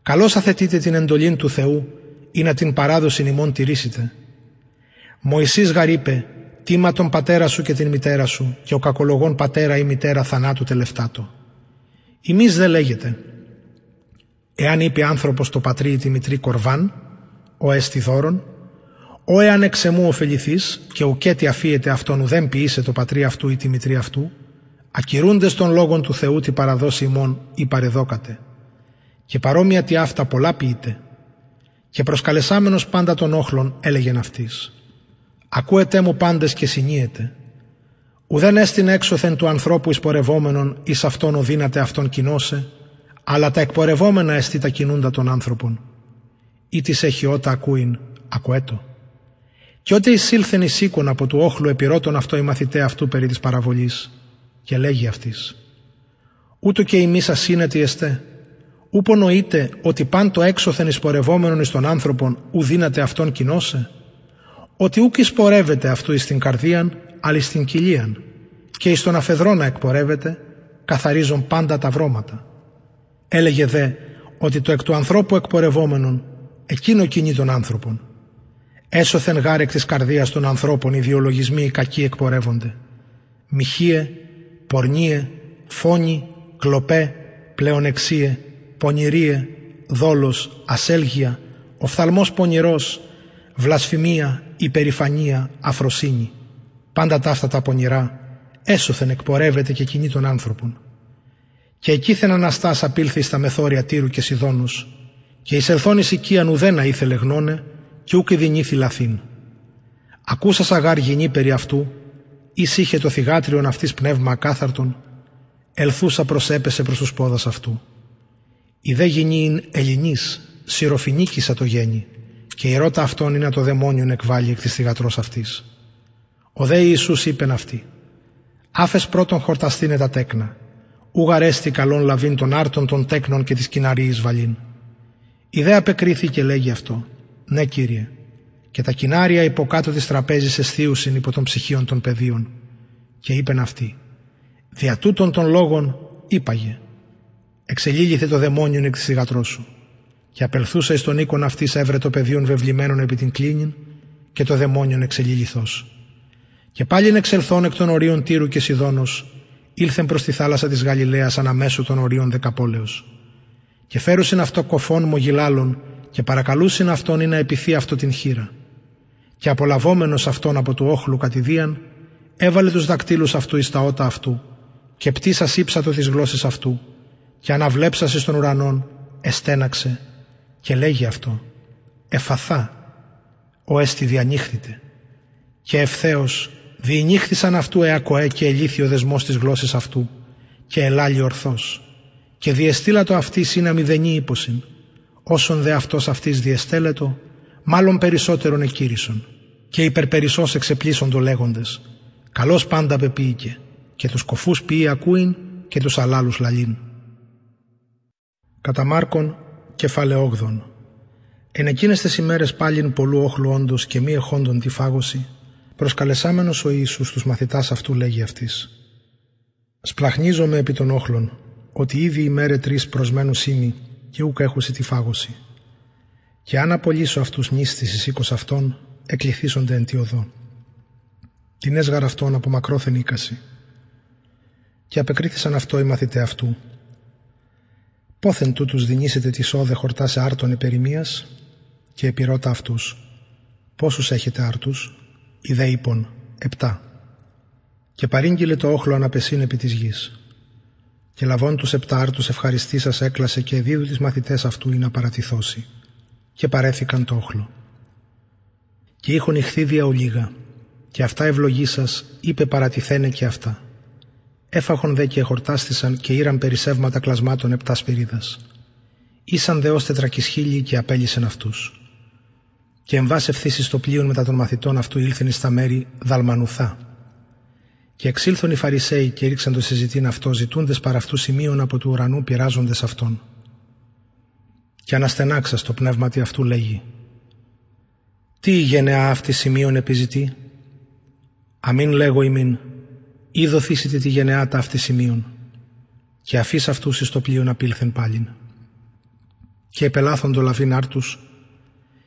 Καλώς αθετείτε την εντολή του Θεού ή να την παράδοση ημών τηρήσετε. Μωυσής γαρίπε, τίμα τον πατέρα σου και την μητέρα σου και ο κακολογών πατέρα ή μητέρα θανάτου τελεφτάτο. Ημείς δεν λέγεται. Εάν είπε άνθρωπος το πατρί ή τη μητρή κορβάν, ο αισθηθόρον, ο εάν εξεμού ωφεληθείς και ο κέτι αφίεται αυτόν ουδέν ποιήσε το πατρί αυτού ή τη μητρή αυτού, ακυρούνται στον λόγον του Θεού τη παραδόση ημών ή παρεδόκατε και παρόμοια τι αυτά πολλά ποιείται. Και προσκαλεσάμενος πάντα των όχλων έλεγεν αυτής. Ακούετε μου πάντες και συνείεται. Ουδέν έστειν έξωθεν του ανθρώπου εισπορευόμενον εις αυτόν δύναται αυτόν κοινώσε, αλλά τα εκπορευόμενα εστί τα κινούντα των άνθρωπων. Ή της έχει ότα ακούειν, ακουέτο. Και ό,τι εισήλθεν εις οίκον από του όχλου επιρώτων αυτό η μαθητέ αυτού περί της παραβολής, και λέγει αυτής. Ούτω και ημί σας σύνετη εστέ, Ούπο νοείται ότι πάντο έξωθεν εισπορευόμενον εις τον άνθρωπον ου αυτόν κοινώσε. Ότι ούκ εισπορεύεται αυτού εις την καρδίαν, αλλά εις την κοιλίαν. Και εις τον να εκπορεύεται, καθαρίζον πάντα τα βρώματα. Έλεγε δε ότι το εκ του ανθρώπου εκπορευόμενον, εκείνο κινεί τον άνθρωπον. Έσωθεν εκ της καρδίας των ανθρώπων οι βιολογισμοί οι κακοί εκπορεύονται. Μιχίε, πορνίε, φόνη, κλοπέ, πλεονεξίε, πονηρίε, δόλος, ασέλγια, οφθαλμός πονηρός, βλασφημία, υπερηφανία, αφροσύνη. Πάντα τα αυτά τα πονηρά έσωθεν εκπορεύεται και κινεί των άνθρωπων. Και εκείθεν αναστάσα απήλθη στα μεθόρια Τύρου και Σιδόνους, και ελθόν εις οικίαν ουδένα ήθελε γνώνε, και ούκ ειδινήθη λαθήν. Ακούσας αγάρ γινή περί αυτού, εις είχε το θυγάτριον αυτής πνεύμα ακάθαρτον, ελθούσα προσέπεσε προς τους πόδας αυτού. Η δε γεννήν Ελληνής, σιροφινίκησα το γέννη, και η ροτα αυτών είναι το δαιμόνιον εκβαλει εκ της θυγατρός αυτής. Ο δε Ιησούς είπεν αυτή, άφες πρώτον χορταστήνε τα τέκνα, ουγαρέστη καλών λαβήν των άρτων των τέκνων και της κοινάρη βαλήν. Η δε απεκρίθηκε λέγει αυτό, ναι κύριε, και τα κοινάρια υποκάτω της τραπέζης εστίουσιν υπό των ψυχίων των πεδίων. Και είπεν αυτή, δια τούτων των λόγων είπαγε, εξελίγηθε το δαιμόνιον εκ της σου Και απελθούσε τον οίκον αυτής έβρετο πεδίων βεβλημένων επί την κλίνη, και το δαιμόνιον εξελίγηθος. Και πάλιν εξελθών εκ των ορίων Τύρου και Σιδώνος, ήλθεν προς τη θάλασσα της Γαλιλαίας αναμέσου των ορίων Δεκαπόλεως. Και φέρουσιν αυτό κοφών μογυλάλων και παρακαλούσιν αυτόν ή να επιθεί αυτό την χείρα. Και απολαβόμενος αυτόν από του όχλου κατηδίαν, έβαλε τους δακτύλους αυτού εις τα ότα αυτού και πτήσα ύψατο τι γλώσσε αυτού και αναβλέψασε στον ουρανόν, εστέναξε και λέγει αυτό «Εφαθά, ο έστι διανύχθητε» και ευθέως διηνύχθησαν αυτού εακοέ και ελήθη ο δεσμός της γλώσσης αυτού και ελάλει ορθός και διεστήλατο αυτή είναι μηδενή ύποσιν όσον δε αυτός αυτής διεστέλετο μάλλον περισσότερον εκείρησον και υπερπερισός εξεπλήσοντο λέγοντες καλώς πάντα πεποίηκε και τους κοφούς ποιοί ακούειν και τους αλάλους λαλίν. Κατά Μάρκον, κεφάλαιο Εν εκείνες τις ημέρες πάλιν πολλού όχλου όντως και μη εχόντων τη φάγωση, προσκαλεσάμενος ο Ιησούς στου μαθητάς αυτού λέγει αυτής. Σπλαχνίζομαι επί των όχλων, ότι ήδη η μέρε τρεις προσμένου σύνη και ούκα έχουση τη φάγωση. Και αν απολύσω αυτούς νύστη ει οίκο αυτών, εκλυθίσονται εν τη οδό. Την έσγαρα αυτών από μακρόθεν οίκαση. Και απεκρίθησαν αυτό οι μαθητέ αυτού, Πόθεν τούτους δινήσετε τη χορτά σε άρτων επερημίας και επιρώτα αυτούς. Πόσους έχετε άρτους, δε είπων, επτά. Και παρήγγειλε το όχλο αναπεσίν επί της γης. Και λαβών τους επτά άρτους ευχαριστήσας έκλασε και δίδου τις μαθητές αυτού ή να παρατηθώσει. Και παρέθηκαν το όχλο. Και είχον δια ολίγα. Και αυτά ευλογή σας είπε παρατηθένε και αυτά έφαχον δε και εχορτάστησαν και ήραν περισσεύματα κλασμάτων επτά σπυρίδας. Ήσαν δε ω τετρακισχύλοι και απέλυσεν αυτούς. Και βάση ευθύσης το πλοίο μετά των μαθητών αυτού ήλθεν στα μέρη δαλμανουθά. Και εξήλθον οι Φαρισαίοι και ρίξαν το συζητήν αυτό, ζητούντες παρά αυτού σημείων από του ουρανού πειράζοντες αυτόν. Και αναστενάξα στο πνεύματι τι αυτού λέγει. Τι η γενεά αυτή σημείων επιζητεί. Αμήν λέγω ημίν, ή δοθήσετε τη γενεά αυτή σημείων και αφής αυτούς εις το πλοίο να πήλθεν πάλιν. Και επελάθον το λαβήν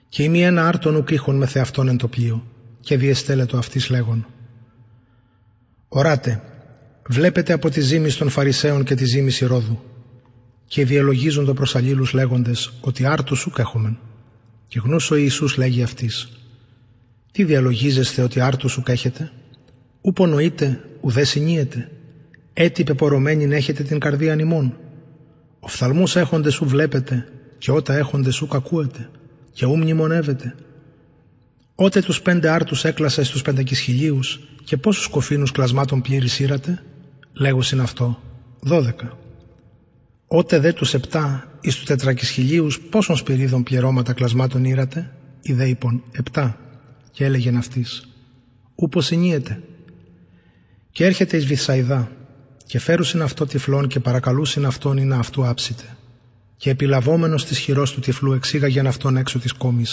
και ημί ένα άρτον ουκ με θεαυτόν εν το πλοίο και διεστέλετο αυτής λέγον. Οράτε, βλέπετε από τη ζήμη των Φαρισαίων και τη ζήμη ρόδου και διαλογίζουν το προσαλλήλους λέγοντες ότι άρτους ουκ έχομεν και γνώσο Ιησούς λέγει αυτής. Τι διαλογίζεστε ότι άρτους ουκ έχετε, ούπο ουδέ συνείεται. Έτι πεπορωμένη έχετε την καρδία νημών. Οφθαλμού έχοντες σου βλέπετε, και ότα έχοντες σου κακούετε, και ου μνημονεύετε. Ότε τους πέντε άρτους έκλασε στους πεντακισχυλίους, και πόσους κοφίνους κλασμάτων πλήρη λέγω συν αυτό, δώδεκα. Ότε δε τους επτά εις τους τετρακισχυλίους πόσων σπυρίδων πληρώματα κλασμάτων ήρατε, υπον λοιπόν, επτά, και έλεγεν αυτής, ούπο συνείεται, και έρχεται εις Βυθσαϊδά και φέρουσιν αυτό τυφλόν και παρακαλούσιν αυτόν ή να αυτού άψητε. Και επιλαβόμενος της χειρός του τυφλού εξήγαγεν αυτόν έξω της κόμης.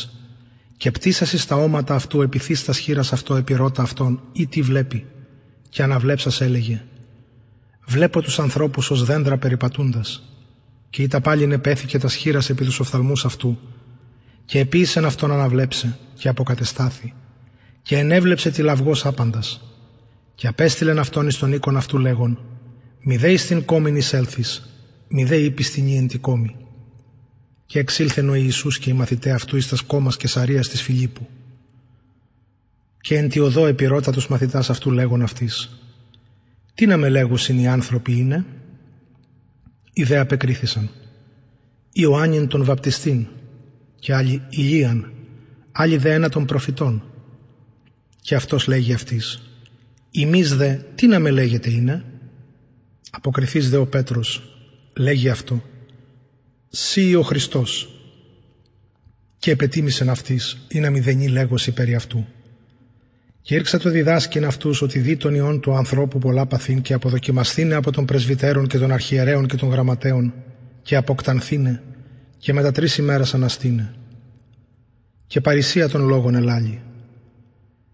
Και πτήσασι στα όματα αυτού τα χείρας αυτό επιρώτα αυτόν, ή τι βλέπει. Και αναβλέψας έλεγε. Βλέπω τους ανθρώπους ως δέντρα περιπατούντας. Και ήτα πάλι νεπέθηκε τα σχήρα επί τους οφθαλμούς αυτού. Και επίησεν αυτόν αναβλέψε, και αποκατεστάθη. Και ενέβλεψε τη λαυγός άπαντας και απέστειλεν αυτόν εις τον οίκον αυτού λέγον «Μη δε εις την κόμην έλθεις μη δε είπεις την εν την κόμη». Και εξήλθεν ο Ιησούς και οι μαθητέ αυτού εις τας κόμας και σαρίας της Φιλίππου. Και εν τη οδό μαθητάς αυτού λέγον αυτής «Τι να με λέγουσιν οι άνθρωποι είναι» Οι δε απεκρίθησαν Ιωάννην τον βαπτιστήν και άλλοι Ηλίαν, άλλοι δε ένα των προφητών. Και αυτός λέγει αυτής Ημείς δε τι να με λέγεται είναι. Αποκριθείς δε ο Πέτρος, λέγει αυτό. Σύ ο Χριστός. Και επετίμησεν αυτής, ή να μηδενή λέγωση περί αυτού. Και ήρξα το διδάσκην αυτούς, ότι δεί τον ιόν του ανθρώπου πολλά παθήν και αποδοκιμασθήνε από τον πρεσβυτέρων και των αρχιερέων και των γραμματέων και αποκτανθήνε και μετά τρεις ημέρας αναστήνε. Και παρησία των λόγων ελάλη.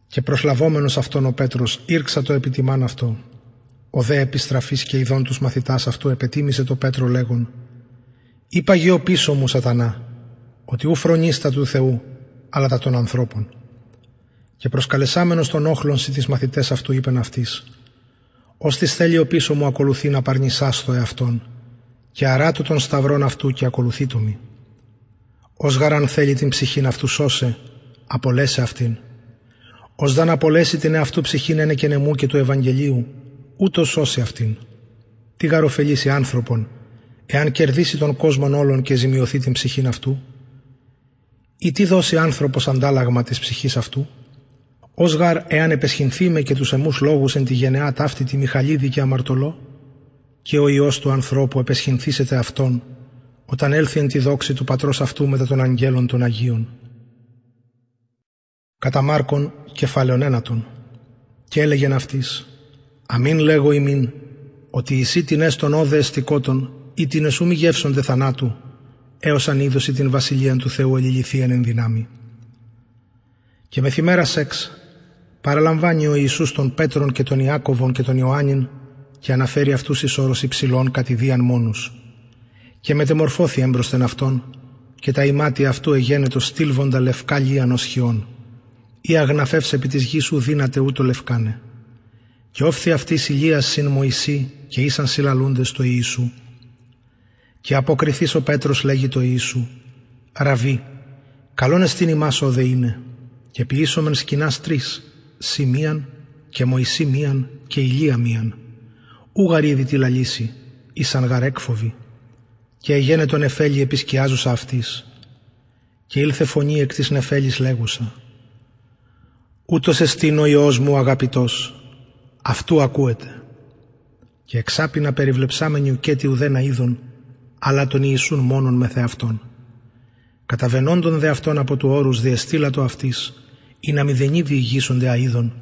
Και προσλαβόμενος αυτόν ο Πέτρος ήρξα το επιτιμάν αυτό. Ο δε επιστραφής και ειδών τους μαθητάς αυτού επετίμησε το Πέτρο λέγον «Είπα πίσω μου σατανά, ότι ου φρονίστα του Θεού, αλλά τα των ανθρώπων». Και προσκαλεσάμενος τον όχλων σι τις μαθητές αυτού είπεν αυτής «Ως της θέλει ο πίσω μου ακολουθεί να παρνησάς το εαυτόν και του των σταυρών αυτού και ακολουθεί το μη. Ως γαραν θέλει την ψυχήν αυτού σώσε, απολέσε αυτήν ως να απολέσει την εαυτού ψυχήν ένε και νεμού και του Ευαγγελίου, ούτως σώσει αυτήν. Τι γαροφελήσει άνθρωπον, εάν κερδίσει τον κόσμο όλων και ζημιωθεί την ψυχήν αυτού. Ή τι δώσει άνθρωπος αντάλλαγμα της ψυχής αυτού. Ως γαρ εάν επεσχυνθεί με και τους εμούς λόγους εν τη γενεά ταύτη τη Μιχαλίδη και αμαρτωλό, και ο Υιός του ανθρώπου επεσχυνθήσεται αυτόν, όταν έλθει εν τη δόξη του πατρός αυτού μετά των αγγέλων των Αγίων κατά Μάρκον κεφάλαιον ένατον. Και έλεγεν αυτής, αμήν λέγω ημίν, ότι εισή την έστον όδε εστικότων, ή την εσού μη γεύσονται θανάτου, έως αν είδωση την βασιλεία του Θεού ελιληθείαν εν δυνάμει. Και μεθημέρα σεξ, παραλαμβάνει ο Ιησούς των Πέτρων και των Ιάκωβων και τον Ιωάννην και αναφέρει αυτούς εις όρος υψηλών κατηδίαν μόνους. Και μετεμορφώθη έμπροσθεν αυτόν και τα ημάτια αυτού εγένετος στήλβοντα λευκά λίαν ως χιών ή αγναφεύς επί της γης σου δύναται ούτω λευκάνε. Και όφθη αυτή ηλία συν Μωυσή και ήσαν συλλαλούντες το Ιησού. Και αποκριθείς ο Πέτρος λέγει το Ιησού. Ραβή, καλόν εστίν ημάς ο δε είναι. Και ποιήσομεν σκηνάς τρεις, Σιμίαν και Μωυσή μίαν και ηλία μίαν. Ου γαρίδι τη λαλήσει, ήσαν γαρέκφοβη. Και εγένε τον Εφέλη επισκιάζουσα αυτής. Και ήλθε φωνή εκ της νεφέλης λέγουσα εστίν ο Υιός μου αγαπητός. αυτού ακούεται. Και εξάπινα περιβλεψάμενοι ουκέτι ουδένα είδων, αλλά τον Ιησούν μόνον με θεαυτόν. Καταβενόντων δε αυτόν από του όρους διεστήλα το αυτής, ή να μηδενή διηγήσονται αίδων,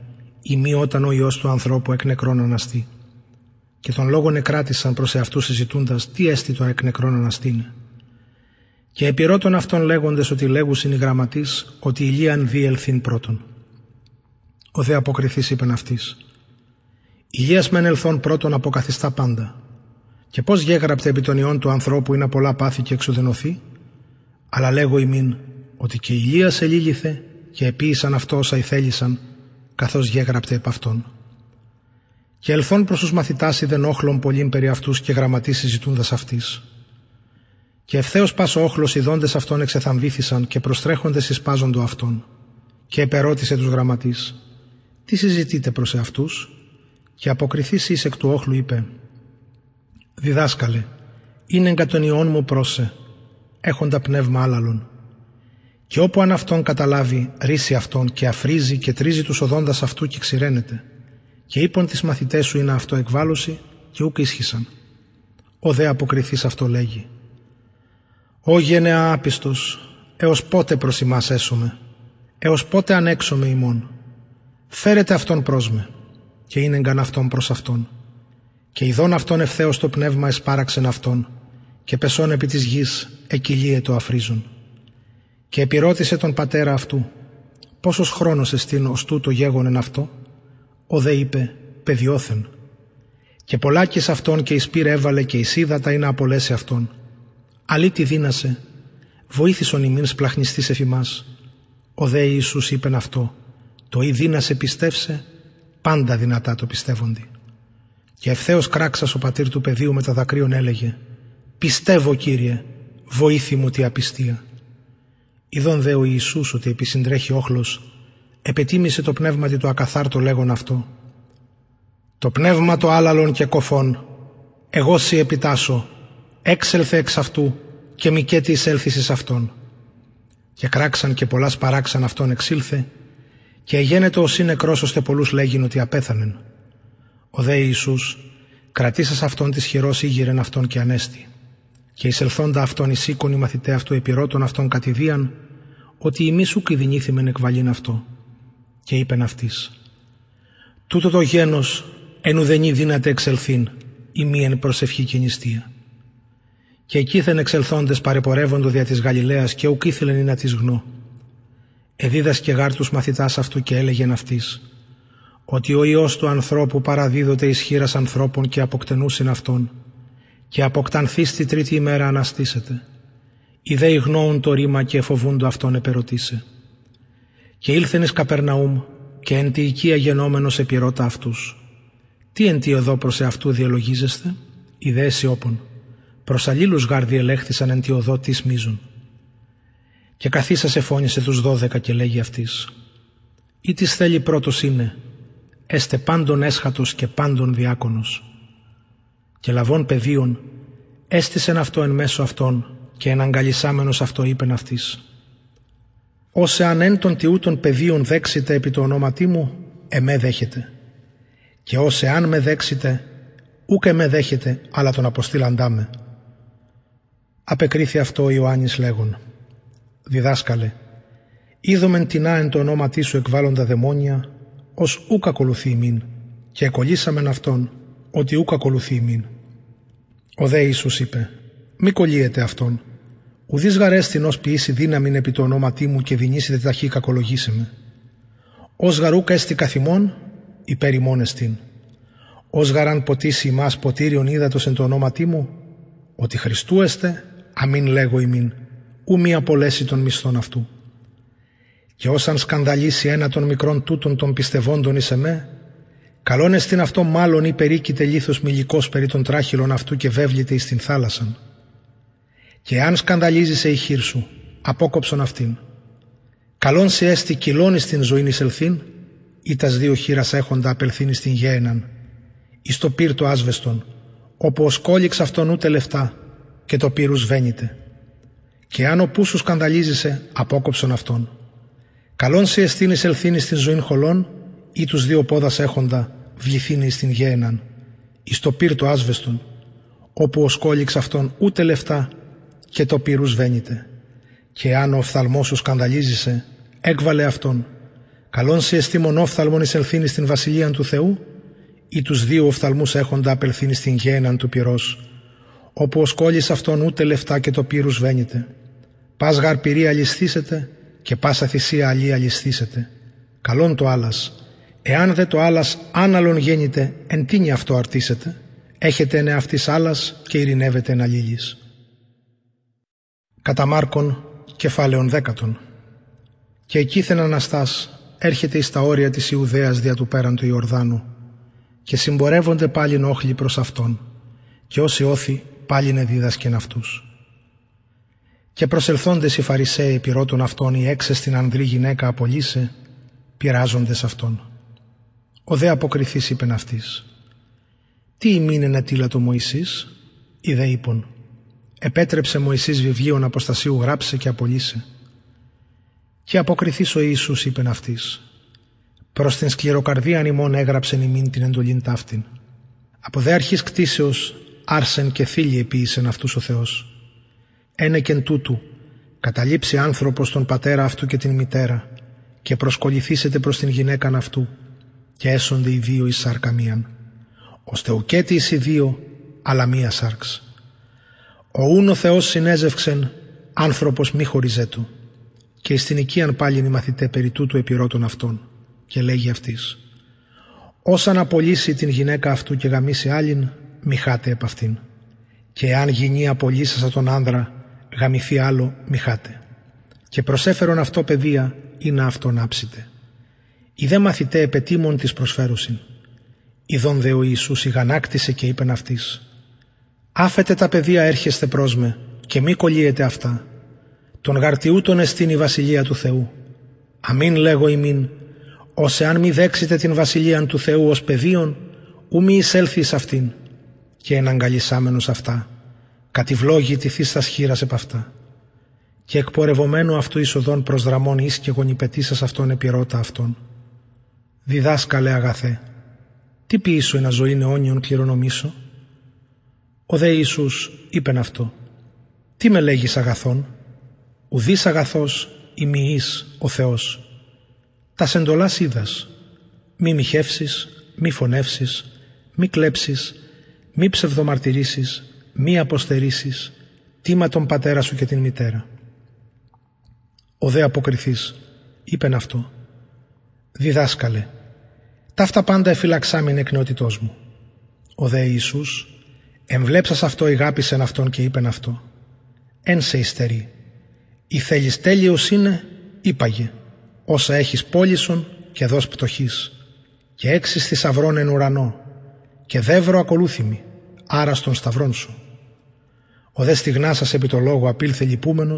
ή μη όταν ο ιό του ανθρώπου εκ νεκρών αναστεί. Και τον λόγο νεκράτησαν προς εαυτούς συζητούντας τι αίσθητο το εκ νεκρών αναστεί. Και επιρώτων αυτών λέγοντες ότι λέγου οι γραμματή, ότι ηλίαν διελθύν πρώτον. Ο δε αποκριθή είπεν αυτή. Υγείας μεν ελθόν πρώτον αποκαθιστά πάντα. Και πώς γέγραπτε επί των ιών του ανθρώπου είναι πολλά πάθη και εξουδενωθεί. Αλλά λέγω μην, ότι και η σε ελίγηθε και επίησαν αυτό όσα θέλησαν καθώς γέγραπτε επ' αυτόν. Και ελθόν προς τους μαθητάς είδεν όχλων πολλήν περί αυτούς και γραμματείς συζητούντας αυτής. Και ευθέως πάσο όχλος ειδώντες αυτών εξεθαμβήθησαν και προστρέχοντες συσπάζοντο αυτών Και επερώτησε τους γραμματείς. Τι συζητείτε προς αυτούς» και αποκριθείς εις εκ του όχλου είπε «Διδάσκαλε, είναι εγκατονιών μου πρόσε, έχοντα πνεύμα άλλαλον. Και όπου αν αυτόν καταλάβει, ρίσει αυτόν και αφρίζει και τρίζει τους οδόντας αυτού και ξηραίνεται. Και είπον τις μαθητές σου είναι αυτό εκβάλωση και ούκ ίσχυσαν. Ο δε αποκριθείς αυτό λέγει. «Ω γενεά άπιστος, έως πότε προς έως πότε ανέξομαι ημών» Φέρετε αυτόν προς με, και είναι εγκαν αυτόν προς αυτόν. Και ειδών αυτόν ευθέως το πνεύμα εσπάραξεν αυτόν, και πεσών επί της γης εκυλίε το αφρίζουν. Και επιρώτησε τον πατέρα αυτού, πόσος χρόνος εστίν ως τούτο γέγονεν αυτό, ο δε είπε, παιδιώθεν. Και πολλάκις αυτόν και η έβαλε και η τα είναι απολέσει αυτόν. Αλή τη δύνασε, βοήθησον ημίν σπλαχνιστής εφημάς. Ο δε Ιησούς είπεν αυτό, το «Η να σε πιστεύσε» πάντα δυνατά το πιστεύονται. Και ευθέως κράξα ο πατήρ του πεδίου με τα δακρύων έλεγε «Πιστεύω, Κύριε, βοήθη μου τη απιστία». Ιδών δε ο Ιησούς ότι επισυντρέχει όχλος, επετίμησε το πνεύμα του ακαθάρτο λέγον αυτό. «Το πνεύμα το άλλαλων και κοφών, εγώ σε επιτάσω, έξελθε εξ αυτού και μη και έλθει αυτόν. Και κράξαν και πολλάς σπαράξαν αυτόν εξήλθε, και γένετο ο νεκρός, ώστε πολλούς λέγειν ότι απέθανεν. Ο δε Ιησούς κρατήσας αυτόν της χειρός μαθητέα του επιρώτων αυτών κατηβίαν, ότι αυτόν και ανέστη. Και εισελθόντα αυτόν οι μαθητέ αυτού επιρώτων αυτων κατηδίαν, ότι η μη σου μεν εκβαλήν αυτό. Και είπεν αυτής, «Τούτο το γένος εν ουδενή δύναται εξελθήν, η μη εν προσευχή και νηστεία. Και εκείθεν εξελθόντες παρεπορεύοντο δια της Γαλιλαίας και ουκ η να της γνώ γάρ τους μαθητάς αυτού και έλεγεν αυτής ότι ο Υιός του ανθρώπου παραδίδονται εις χείρας ανθρώπων και αποκτενούσιν αυτόν και αποκτανθεί στη τρίτη ημέρα αναστήσεται. Οι δε γνώουν το ρήμα και το αυτόν επερωτήσε. Και ήλθεν εις Καπερναούμ και εν τη οικία γενόμενος επιρώτα αυτούς. Τι εν τη οδό προς εαυτού διαλογίζεστε, οι δε αισιόπων. Προς αλλήλους γάρδιελέχθησαν εν τη οδό τι σμίζουν. Και καθίσασε φώνησε τους δώδεκα και λέγει αυτής «Ή της θέλει πρώτος είναι, έστε πάντων έσχατος και πάντων διάκονος». Και λαβών πεδίων έστησεν αυτό εν μέσω αυτών και εναγκαλισάμενος αυτό είπεν αυτής «Όσε αν εν των τιούτων πεδίων δέξετε επί το ονόματί μου, εμέ δέχετε. Και όσε αν με δέξετε, ούκ ε με δέχετε, αλλά τον αποστήλαντάμε». Απεκρίθη αυτό ο Ιωάννης λέγον Διδάσκαλε, είδομεν την εν το ονόματί σου εκβάλλοντα δαιμόνια, ως ούκ ακολουθεί ημίν, και εκολύσαμεν αυτόν, ότι ούκ ακολουθεί ημίν. Ο δε Ιησούς είπε, μη κολλείεται αυτόν, ουδή γαρέστην ως ποιήσει δύναμην επί το ονόματί μου και δε ταχύ κακολογήσε με. Ω γαρούκα έστη καθημών, υπέρ ημών εστίν. Ως γαράν ποτίσει ημάς ποτήριον είδατο εν το ονόματί μου, ότι Χριστού εστε, αμήν λέγω ημίν ου μη απολέσει των μισθών αυτού. Και όσαν σκανδαλίσει ένα των μικρών τούτων των πιστευόντων εις εμέ, καλώνε στην αυτό μάλλον ή περίκειται λίθος μιλικός περί των τράχυλων αυτού και βέβλητε εις την θάλασσαν. Και αν σκανδαλίζει σε η ηχείρ σου, απόκοψον αυτήν. Καλόν σε έστι κυλώνεις στην ζωή ελθήν, ή τας δύο χείρας έχοντα απελθύνεις στην γέναν, ή το πύρ το άσβεστον, όπου ο σκόλιξ αυτόν ούτε λεφτά, και το πύρους σβαίνεται και αν ο που σου σκανδαλίζεσαι, απόκοψον αυτόν. Καλόν σε εστίνη ελθύνης στην ζωήν χολών, ή τους δύο πόδας έχοντα, βληθύνη στην γέναν, εις το άσβεστον, όπου ο σκόλιξ αυτόν ούτε λεφτά και το πυρούς βαίνεται. Και αν ο οφθαλμός σου σκανδαλίζεσαι, έκβαλε αυτόν. Καλόν σε αισθήμον όφθαλμον εις ελθύνη στην βασιλεία του Θεού, ή τους δύο οφθαλμούς έχοντα απελθύνη στην γέναν του πυρός όπου ο σκόλης αυτόν ούτε λεφτά και το πύρου βαίνεται. Πας γαρπηρή αλιστήσετε και πας θυσία αλή αλιστήσετε. Καλόν το άλλας. Εάν δε το άλλας άναλον γέννητε, εν τίνη αυτό αρτήσετε. Έχετε εν αυτής άλλας και ειρηνεύετε εν λίγης. Κατά Μάρκον, κεφάλαιον δέκατον. Και εκείθεν Αναστάς έρχεται εις τα όρια της Ιουδαίας δια του πέραν του Ιορδάνου και συμπορεύονται πάλι όχλοι προς Αυτόν και όσοι όθη πάλι να δίδασκεν αυτούς. Και προσελθόντες οι Φαρισαίοι πυρώτων αυτών οι έξες στην ανδρή γυναίκα απολύσε, πειράζοντες αυτόν. Ο δε αποκριθής είπεν αυτής. Τι ημίνε να τύλα το Μωυσής, η δε είπων. Επέτρεψε Μωυσής βιβλίων αποστασίου γράψε και απολύσε. Και αποκριθής ο Ιησούς είπεν αυτής. Προς την σκληροκαρδία ημών έγραψεν ημίν την εντολήν ταύτην. Από δε αρχής άρσεν και φίλοι επίησεν αυτούς ο Θεός. Ένε και τούτου, καταλήψει άνθρωπος τον πατέρα αυτού και την μητέρα, και προσκοληθήσετε προς την γυναίκαν αυτού, και έσονται οι δύο εις σάρκα μίαν, ώστε ουκέτη οι δύο, αλλά μία σάρξ. Ο ούν ο Θεός συνέζευξεν, άνθρωπος μη χωριζέτου, και στην οικίαν πάλιν οι μαθητέ περί τούτου επιρώτων αυτών, και λέγει αυτής, όσαν απολύσει την γυναίκα αυτού και γαμίσει άλλην, μη χάτε επ' αυτήν. Και αν γινεί απολύσασα τον άνδρα, γαμηθεί άλλο, μη χάτε. Και προσέφερον αυτό παιδεία, ή να αυτόν άψητε. ή δε μαθητέ επετήμων της προσφέρουσιν. Ειδών δε ο Ιησούς ηγανάκτησε και είπεν αυτής. Άφετε τα παιδεία έρχεστε προς με, και μη κολλείετε αυτά. Τον γαρτιούτον εστίν η βασιλεία του Θεού. Αμήν λέγω ημίν, ως εάν μη δέξετε την βασιλεία του Θεού ως παιδίον, ου μη εισέλθει αυτήν και εναγκαλισάμενος αυτά, κατηβλόγη τη θύστας χείρας επ' αυτά. Και εκπορευομένου αυτού εισοδών δραμών εις και γονιπετήσας αυτών επιρώτα αυτών. Διδάσκαλε αγαθέ, τι ποιήσω ένα ζωή νεόνιον κληρονομήσω. Ο δε Ιησούς είπεν αυτό, τι με λέγεις αγαθόν, αγαθό αγαθός ημιής ο Θεός. Τας σεντολάς είδας. μη μοιχεύσεις, μη φωνεύσεις, μη κλέψεις μη ψευδομαρτυρήσεις, μη αποστερήσεις, τίμα τον πατέρα σου και την μητέρα. Ο δε αποκριθής, είπεν αυτό, διδάσκαλε, ταύτα πάντα εφυλαξάμιν εκ νεότητός μου. Ο δε Ιησούς, εμβλέψας αυτό ηγάπησεν αυτόν και είπεν αυτό, εν σε ειστερει η θελης τέλειος είναι, είπαγε, όσα έχεις πόλησον και δώσ πτωχής, και έξι θησαυρών εν ουρανό, και δεύρω ακολούθημη, άρα στον σταυρόν σου. Ο δε στιγνά σα επί το λόγο απήλθε λυπούμενος,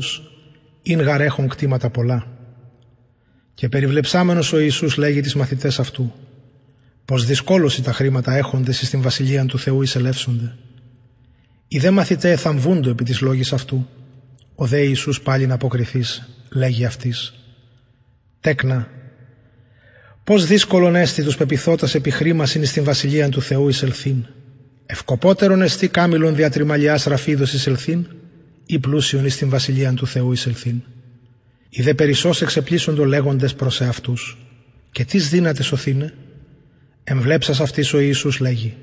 ειν γαρέχων κτήματα πολλά. Και περιβλεψάμενος ο Ιησούς λέγει τις μαθητές αυτού, πως δυσκόλωση τα χρήματα έχονται στην βασιλεία του Θεού εισελεύσονται. Οι δε μαθητέ θαμβούντο επί της λόγης αυτού, ο δε Ιησούς πάλι να αποκριθείς, λέγει αυτής. Τέκνα, Πώς δύσκολον έστη τους πεπιθώτας είναι στην βασιλεία του Θεού εισελθίν. Ευκοπότερον εστί κάμιλον διατριμαλιά ραφίδο εισελθίν, ή πλούσιον στην την βασιλεία του Θεού εισελθίν. Οι δε περισσώ εξεπλήσοντο λέγοντες προς εαυτούς. Και τις δύνατε σωθήνε. Εμβλέψας αυτής ο Ιησούς λέγει.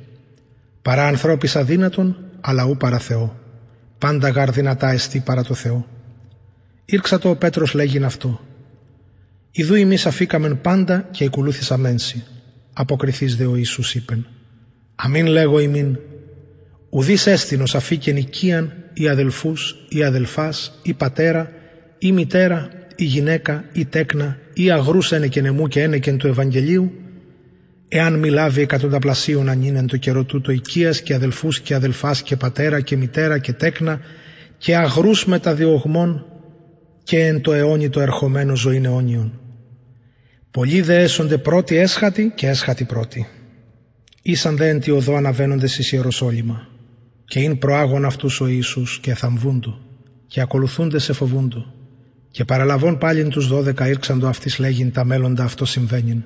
Παρά ανθρώπη αδύνατον, αλλά ού παρά Θεό. Πάντα γαρδυνατά παρά το Θεό. Ήρξα το ο Πέτρος λέγειν αυτό. Ιδού εμείς αφήκαμεν πάντα και εκολούθησαμεν σοι. Αποκριθείς δε ο Ιησούς είπεν. Αμήν λέγω ημίν. Ουδής έστινος αφήκεν οικίαν ή αδελφούς, ή αδελφάς, ή πατέρα ή μητέρα ή γυναίκα ή τέκνα ή αγρούς ένεκεν εμού και ένεκεν του Ευαγγελίου εάν μη λάβει εκατονταπλασίων αν είναι το καιρό τούτο οικίας και αδελφούς και αδελφάς, και πατέρα και μητέρα και τέκνα και αγρούς μεταδιωγμών και εν το αιώνι το ερχομένος ζωήν αιώνιον Πολλοί δε έσονται πρώτοι έσχατοι και έσχατοι πρώτοι. Ήσαν δε εν τη οδό αναβαίνονται εις Ιεροσόλυμα. Και είναι προάγων αυτούς ο Ιησούς και του, Και ακολουθούνται σε φοβούντο Και παραλαβών πάλιν τους δώδεκα ήρξαν το αυτής λέγειν τα μέλλοντα αυτό συμβαίνειν.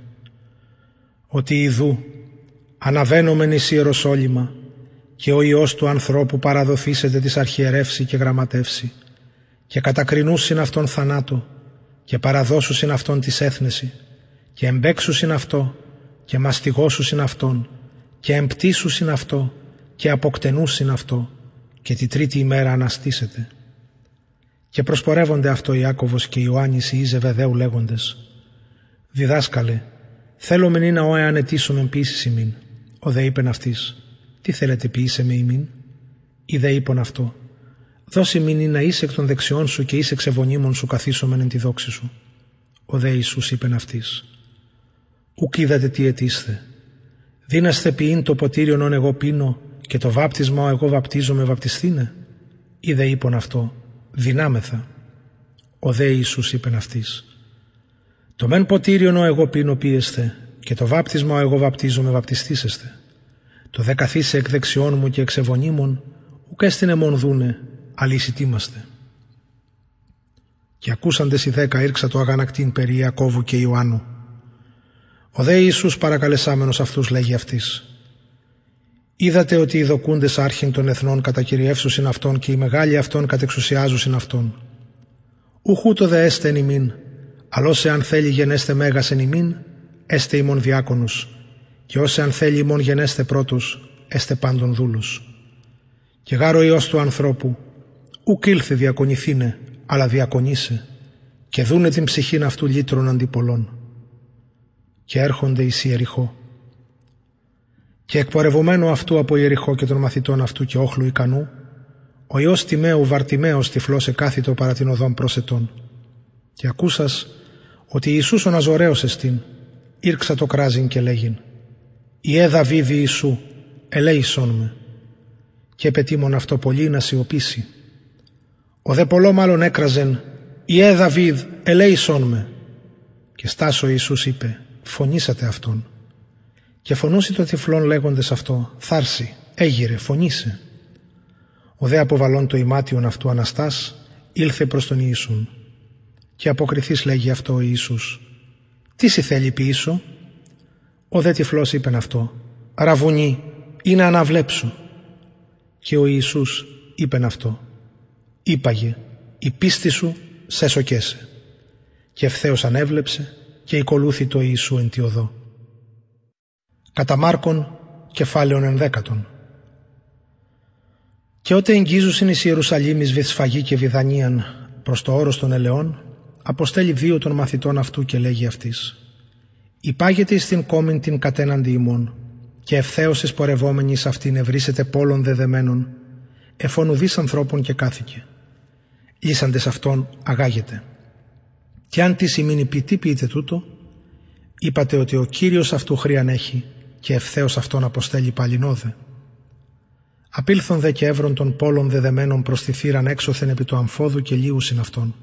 Ότι ειδού, αναβαίνομεν εις Ιεροσόλυμα και ο Υιός του ανθρώπου παραδοθήσεται της αρχιερεύση και γραμματεύση και κατακρινούσιν αυτόν θανάτο και παραδώσουσιν αυτόν της έθνεση και εμπέξου συν αυτό, και μαστιγώσου συν αυτόν, και εμπτήσου συν αυτό, και αποκτενού συν αυτό, και τη τρίτη ημέρα αναστήσετε. Και προσπορεύονται αυτό Ιάκωβος και Ιωάννης οι Ιζεβεδαίου λέγοντες. Διδάσκαλε, θέλω μην είναι ο εάν με ποιήσεις ημίν. Ο δε είπεν αυτής, τι θέλετε ποιήσε με ημίν. Η δε είπον αυτό, δώσε μην να είσαι εκ των δεξιών σου και είσαι εξεβονίμων σου καθίσομεν εν τη δόξη σου. Ο δε Ιησούς είπεν αυτής, είδατε τι αιτήστε. Δίναστε ποιήν το ποτήριον όν εγώ πίνω και το βάπτισμα ο εγώ βαπτίζομαι βαπτιστήνε. Ή δε είπον αυτό. Δυνάμεθα. Ο δε Ιησούς είπεν αυτής. Το μεν ποτήριον ο εγώ πίνω πίεστε και το βάπτισμα ο εγώ βαπτίζομαι βαπτιστήσεστε. Το δε καθίσε εκ δεξιών μου και εξ ευωνίμων ουκ έστεινε μον δούνε Και ακούσαντες οι δέκα ήρξα το αγανακτήν περί Ιακώβου και Ιωάννου ο δε Ιησούς παρακαλεσάμενος αυτούς λέγει αυτής. Είδατε ότι οι δοκούντες άρχιν των εθνών κατακυριεύσουσιν αυτών και οι μεγάλοι αυτών κατεξουσιάζουσιν αυτών. Ουχού το δε έστε εν ημίν, αλλώς εάν θέλει γενέστε μέγας εν ημίν, έστε ημών διάκονους, και όσε αν θέλει ημών γενέστε πρώτους, έστε πάντων δούλους. Και γάρο Υιός του ανθρώπου, ουκ ήλθε διακονηθήνε, αλλά διακονήσε, και δούνε την ψυχήν αυτού λύτρων αντιπολών και έρχονται εις Ιεριχώ. Και εκπορευωμένο αυτού από Ιεριχώ και των μαθητών αυτού και όχλου ικανού, ο Υιός Τιμαίου βαρτιμαίος τυφλός εκάθητο παρά την οδόν προσετών. Και ακούσας ότι Ιησούς ο την, εστίν, ήρξα το κράζιν και λέγειν, «Η έδα Ιησού, ελέησόν με» και πετύμων αυτό πολύ να σιωπήσει. Ο δε πολλό μάλλον έκραζεν «Η έδα βίδ, ελέησόν με» και στάσο Ιησούς είπε φωνήσατε αυτόν. Και φωνούσε το τυφλόν λέγοντες αυτό, θάρση, έγειρε, φωνήσε. Ο δε αποβαλών το ημάτιον αυτού Αναστάς, ήλθε προς τον Ιησούν. Και αποκριθής λέγει αυτό ο Ιησούς, τι σε θέλει πίσω. Ο δε τυφλός είπεν αυτό, ραβουνί, να αναβλέψω. Και ο Ιησούς είπεν αυτό, είπαγε, η πίστη σου σε σοκέσε. Και ευθέως ανέβλεψε και οικολούθητο Ιησού εν τη οδό. Κατά Μάρκον, κεφάλαιον ενδέκατον. Και ότε εγγίζουσιν εις Ιερουσαλήμις βυθσφαγή και βιδανίαν προς το όρος των ελαιών, αποστέλει δύο των μαθητών αυτού και λέγει αυτής «Υπάγεται εις την κόμην την κατέναντι ημών και ευθέως εις πορευόμενη αυτήν πόλων δεδεμένων εφών ανθρώπων και κάθηκε. Λύσαντες αυτόν αγάγεται». Και αν τι σημαίνει ποιητή πείτε τούτο, είπατε ότι ο Κύριος αυτού χρίαν έχει και ευθέως αυτόν αποστέλει παλινόδε. Απήλθον δε και εύρων των πόλων δεδεμένων προς τη θύραν έξωθεν επί το αμφόδου και λίγου συναυτών.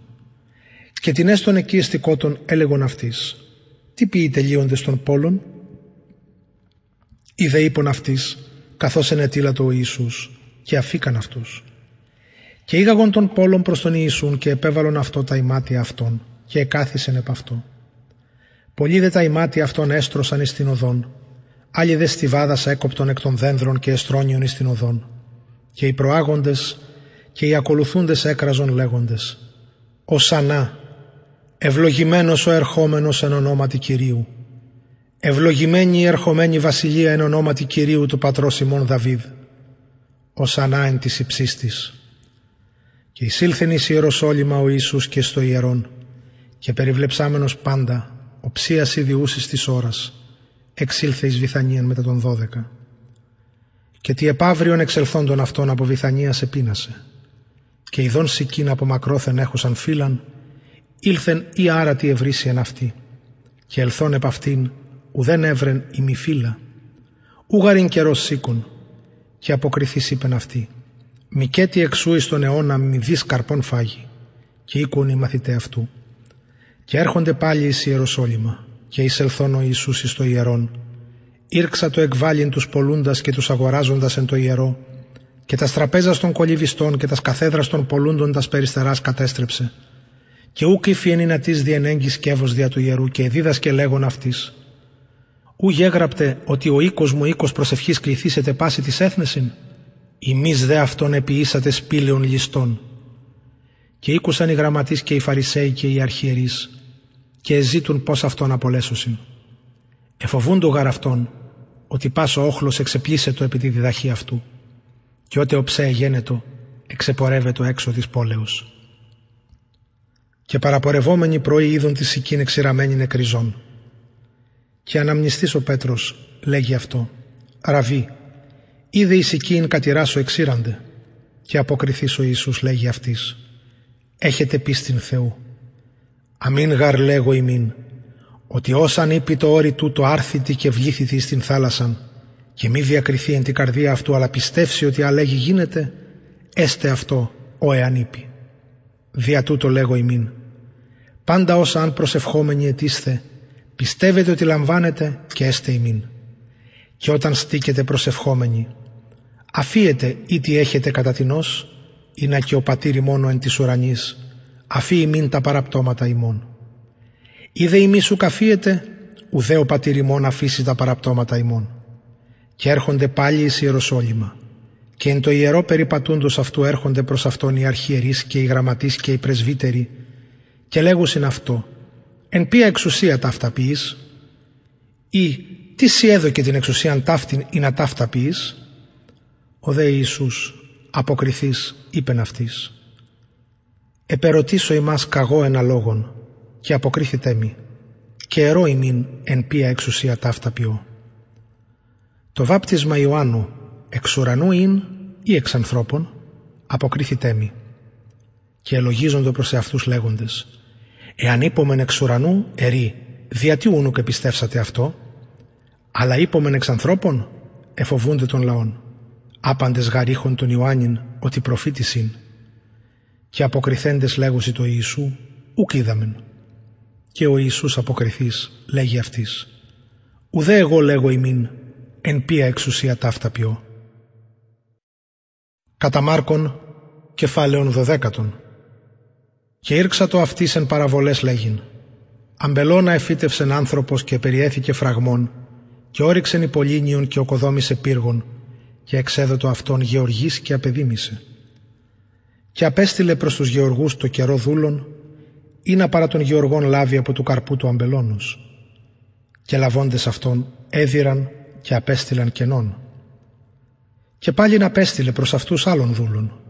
Και την έστον εκεί εστικότων έλεγον αυτής. Τι πείτε λίοντες των πόλων. Είδε δε είπον αυτής, καθώς ενετήλατο ο Ιησούς, και αφήκαν αυτούς. Και ήγαγον των πόλων προς τον Ιησούν και επέβαλον αυτό τα ημάτια αυτών και εκάθισεν επ' αυτό. Πολλοί δε τα ημάτια αυτών έστρωσαν εις την οδόν, άλλοι δε στιβάδας έκοπτον εκ των δένδρων και εστρώνιον εις την οδόν. Και οι προάγοντες και οι ακολουθούντες έκραζον λέγοντες «Ο Σανά, ευλογημένος ο ερχόμενος εν ονόματι Κυρίου, ευλογημένη η ερχομένη βασιλεία εν ονόματι Κυρίου του πατρός ημών Δαβίδ, ο Σανά εν της υψής της. Και εισήλθεν εις Ιεροσόλυμα ο Ιησούς και στο ιερόν, και περιβλεψάμενος πάντα, ο ψίας ιδιούσης της ώρας, εξήλθε εις Βυθανίαν μετά τον δώδεκα. Και τι επαύριον εξελθόντων αυτών από βιθανία σε πείνασε. Και ειδών σικήν από μακρόθεν έχουσαν φύλαν, ήλθεν ή άρατη ευρύσιεν αυτή. Και ελθόν επ' αυτήν ουδέν έβρεν ημιφύλα. Ούγαριν καιρός σήκουν, και αποκριθεί είπεν αυτή. Μικέτη εξού εις τον αιώνα μη δις καρπών φάγει, και οίκουν οι μαθητέ αυτού. Και έρχονται πάλι εις Ιεροσόλυμα και εισελθών ο Ιησούς εις το ιερόν. Ήρξα το εκβάλιν τους πολλούντας και τους αγοράζοντας εν το ιερό και τας στραπέζα των κολυβιστών και τας καθέδρας των πολλούντων τας περιστεράς κατέστρεψε. Και ούκ η φιενινατής διενέγγι σκεύος δια του ιερού και και λέγον αυτής. Ου γέγραπτε ότι ο οίκος μου οίκος προσευχής κληθήσετε πάση της έθνεσιν. Ημείς δε αυτόν επιήσατε σπήλαιων ληστών. Και ήκουσαν οι γραμματείς και οι φαρισαίοι και οι αρχιερείς και ζήτουν πώς αυτόν απολέσωσιν. Εφοβούν το αυτόν, ότι πάσο όχλος το επί τη διδαχή αυτού και ο ψέ γένετο εξεπορεύεται έξω της πόλεως. Και παραπορευόμενοι πρωί είδον τη σικήν εξηραμένη νεκριζών. Και αναμνηστής ο Πέτρος λέγει αυτό «Ραβή, είδε η σικήν κατηράσω εξήραντε» και αποκριθείς ο Ιησούς λέγει αυτής έχετε στην Θεού. Αμήν γαρ λέγω ημίν, ότι όσαν είπε το όρι το άρθητη και βλήθητη στην θάλασσαν, και μη διακριθεί εν την καρδία αυτού, αλλά πιστεύσει ότι αλέγει γίνεται, έστε αυτό, ο εάν είπε. Δια τούτο λέγω ημίν. Πάντα όσα αν προσευχόμενοι ετίστε, πιστεύετε ότι λαμβάνετε και έστε ημίν. Και όταν στήκετε προσευχόμενοι, αφίετε ή τι έχετε κατά την ως, είναι και ο πατήρι μόνο εν της ουρανής, αφή ημίν τα παραπτώματα ημών. Είδε ημί σου καφίεται, ουδέ ο πατήρ μόνο αφήσει τα παραπτώματα ημών. Και έρχονται πάλι εις Ιεροσόλυμα. Και εν το ιερό περιπατούντος αυτού έρχονται προς αυτόν οι αρχιερείς και οι γραμματείς και οι πρεσβύτεροι και λέγουσιν αυτό «Εν ποια εξουσία ταύτα ποιείς» ή «Τι σι την εξουσίαν ταύτην ή να ταύτα Ο δε Ιησούς «Αποκριθείς», είπεν αυτής. «Επερωτήσω ημάς καγό ένα λόγον» και αποκρίθητέ μη «Και ερώ ημίν εν πία εξουσία ταύτα ποιό». Το βάπτισμα Ιωάννου εξ ουρανού ειν ή εξ ανθρώπων αποκρίθητέ μη και ελογίζονται προς εαυτούς λέγοντες «Εάν είπομεν εξ ουρανου ειν η εξ ανθρωπων αποκριθητε μη και ελογίζοντο ερή, δια ούνου και πιστεύσατε αυτό» αλλά είπομεν εξ ανθρώπων, εφοβούνται των λαών άπαντες γαρίχων τον Ιωάννην ότι προφήτης Και αποκριθέντες λέγουσι το Ιησού, ουκ είδαμεν. Και ο Ιησούς αποκριθείς, λέγει αυτής, ουδέ εγώ λέγω ημίν, εν πία εξουσία ταύτα ποιό. Κατά Μάρκον, κεφάλαιον δωδέκατον. Και ήρξα το αυτής εν παραβολές λέγειν. Αμπελώνα εφύτευσεν άνθρωπος και περιέθηκε φραγμών, και όριξεν υπολίνιον και οκοδόμησε πύργων, και εξέδωτο αυτόν γεωργής και απεδίμησε. Και απέστειλε προς τους γεωργούς το καιρό δούλων ή να παρά των γεωργών λάβει από του καρπού του αμπελώνος. Και λαβώντες αυτόν έδιραν και απέστειλαν κενών. Και πάλι να απέστειλε προς αυτούς άλλων δούλων.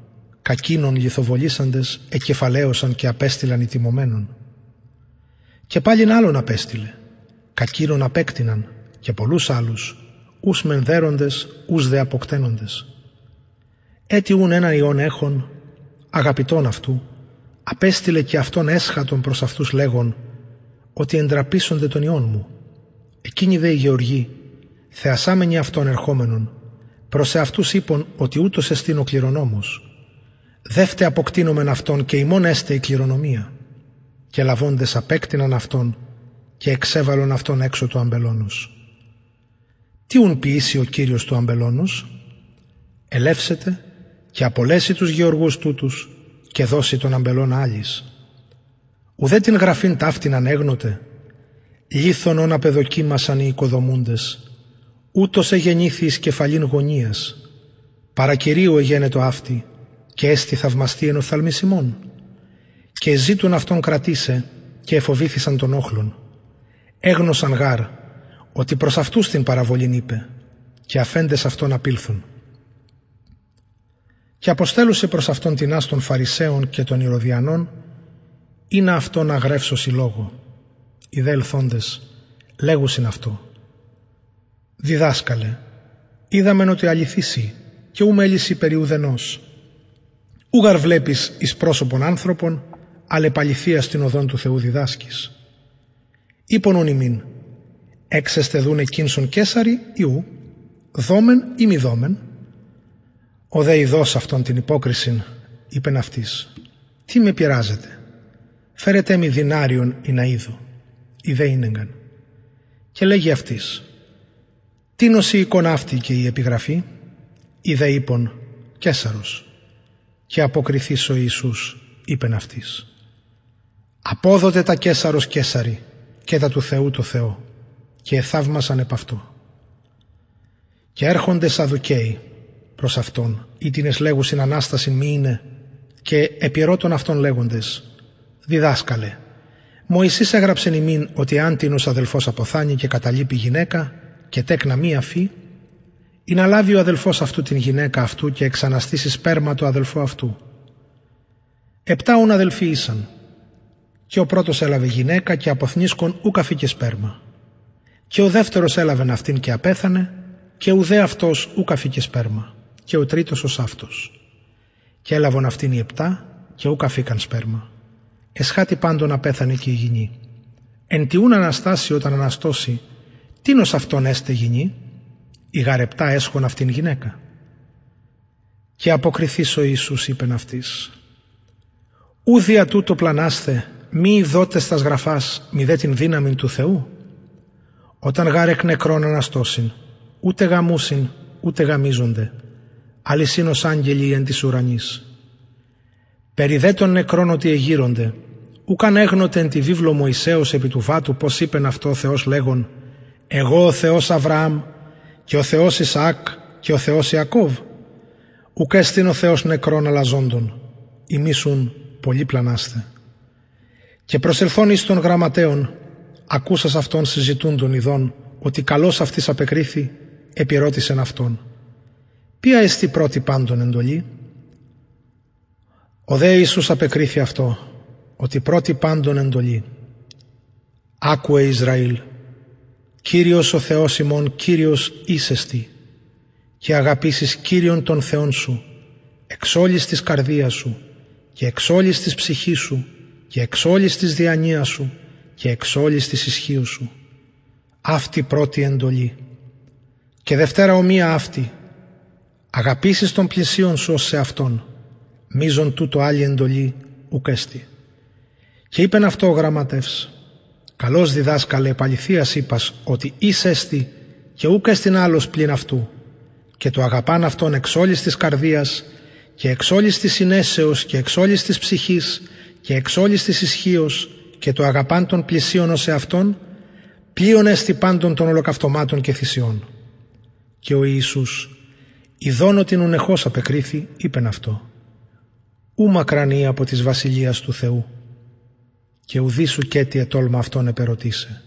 Κακίνων λιθοβολήσαντες εκεφαλαίωσαν και απέστειλαν οι τιμωμένων. Και πάλι άλλον απέστειλε. Κακίνων απέκτηναν και πολλούς άλλους ους μεν δέροντες, ους δε αποκτένοντες. Έτι ούν έναν ιόν έχων, αγαπητόν αυτού, απέστειλε και αυτόν έσχατον προς αυτούς λέγον, ότι εντραπίσονται τον ιόν μου. Εκείνη δε η γεωργή, θεασάμενη αυτών ερχόμενων, προς αυτούς είπων ότι ούτως εστίν ο κληρονόμος. Δεύτε αποκτήνομεν αυτόν και ημών έστε η κληρονομία. Και λαβώντες απέκτηναν αυτόν και εξέβαλον αυτόν έξω του αμπελόνους. Τι ουν ποιήσει ο Κύριος του αμπελώνους. Ελεύσετε και απολέσει τους γεωργούς τούτους και δώσει τον αμπελόν άλλης. Ουδέ την γραφήν ταύτην ανέγνοτε. όνα απεδοκίμασαν οι οικοδομούντες. Ούτως εγενήθη εις κεφαλήν γωνίας. Παρακυρίου το αυτή και έστι θαυμαστή εν οφθαλμισιμών. Και ζήτουν αυτόν κρατήσε και εφοβήθησαν τον όχλον. Έγνωσαν γάρ ότι προς αυτούς την παραβολήν είπε και αφέντες αυτόν απήλθουν. Και αποστέλουσε προς αυτόν την άστον Φαρισαίων και των Ηρωδιανών ή να γρέψω αγρεύσωση λόγο. Οι δε ελθόντες λέγουσιν αυτό. Διδάσκαλε, είδαμεν ότι αληθήσει και ου μέληση περί ουδενός. Ούγαρ βλέπεις εις πρόσωπον άνθρωπον, αλεπαληθείας στην οδόν του Θεού διδάσκεις. Ήπονον ημίν, «Έξεστε δούν εκείνσον κέσαρι ιού, δόμεν ή μη δόμεν. Ο δε αυτόν την υπόκρισιν, είπε αυτής, τι με πειράζετε. φέρετε μη δυνάριον ή να είδω, ή δε Και λέγει αυτής: τι νοσή εικόνα αυτή και η επιγραφή, ή δε είπον κέσαρος. Και αποκριθεί ο Ιησούς, είπε αυτής. Απόδοτε τα κέσαρος κέσαρι και τα του Θεού το Θεό και εθαύμασαν επ' αυτού. Και έρχονται Σαδουκαίοι προς αυτόν, ή την λέγουσιν Ανάσταση μη είναι, και επιρώτων αυτών λέγοντες, διδάσκαλε, Μωυσής έγραψε ημίν ότι αν την αδελφός αποθάνει και καταλείπει γυναίκα και τέκνα μία φύ, ή να λάβει ο αδελφός αυτού την γυναίκα αυτού και εξαναστήσει σπέρμα του αδελφού αυτού. Επτά ουν αδελφοί ήσαν, και ο πρώτος έλαβε γυναίκα και αποθνίσκον ου καφή και σπέρμα. Και ο δεύτερος έλαβε αυτήν και απέθανε, και ουδέ αυτός ου καφήκε σπέρμα, και ο τρίτος ως αυτός. Και έλαβον αυτήν οι επτά, και ου καφήκαν σπέρμα. Εσχάτη πάντων απέθανε και η γηνή. Εν ούν αναστάσει όταν αναστώσει, τίνος αυτόν έστε γηνή, η γαρεπτά έσχον αυτήν γυναίκα. Και αποκριθείς ο ίσου είπεν αυτής. ουδια τούτο πλανάστε, μη δότε στα γραφάς, μη δε την δύναμη του Θεού. Όταν γάρεκ νεκρών αναστώσιν, ούτε γαμούσιν, ούτε γαμίζονται, αλυσίνος άγγελοι εν της ουρανής. Περί δε των νεκρών ότι εγείρονται, ούκαν έγνοτε εν τη βίβλο Μωυσέως επί του βάτου πως είπεν αυτό ο Θεός λέγον «Εγώ ο Θεός Αβραάμ και ο Θεός Ισαάκ και ο Θεός Ιακώβ» ουκ έστειν ο Θεός νεκρών αλαζόντων, ημίσουν πολλοί πλανάστε. Και προσελθόν εις των γραμματέων Ακούσα αυτόν συζητούν τον ειδών, ότι καλός αυτής απεκρίθη, επιρώτησεν αυτόν. Ποια εστι πρώτη πάντων εντολή. Ο δε Ιησούς απεκρίθη αυτό, ότι πρώτη πάντων εντολή. Άκουε Ισραήλ, Κύριος ο Θεός ημών, Κύριος είσαι. και αγαπήσεις Κύριον τον Θεόν σου, εξ όλης της καρδίας σου, και εξ όλης της ψυχής σου, και εξ όλης της διανοίας σου, και εξ όλης της ισχύου σου. Αυτή πρώτη εντολή. Και δευτέρα ομοία αυτή. Αγαπήσεις τον πλησίον σου ως σε αυτόν. Μίζον τούτο άλλη εντολή ουκέστη. Και είπεν αυτό ο γραμματεύς. Καλός διδάσκαλε επαληθείας είπας ότι εστι και ουκέστην άλλος πλην αυτού. Και το αγαπάν αυτόν εξ όλης της καρδίας και εξ όλης της συνέσεως και εξ όλης της ψυχής και εξ όλης της και το αγαπάν των πλησίων ως εαυτών πλήον έστι πάντων των ολοκαυτωμάτων και θυσιών. Και ο Ιησούς, ειδών ότι νουνεχώς απεκρίθη, είπεν αυτό. Ού μακρανή από της βασιλείας του Θεού, και ουδή σου κέτι ετόλμα αυτόν επερωτήσε.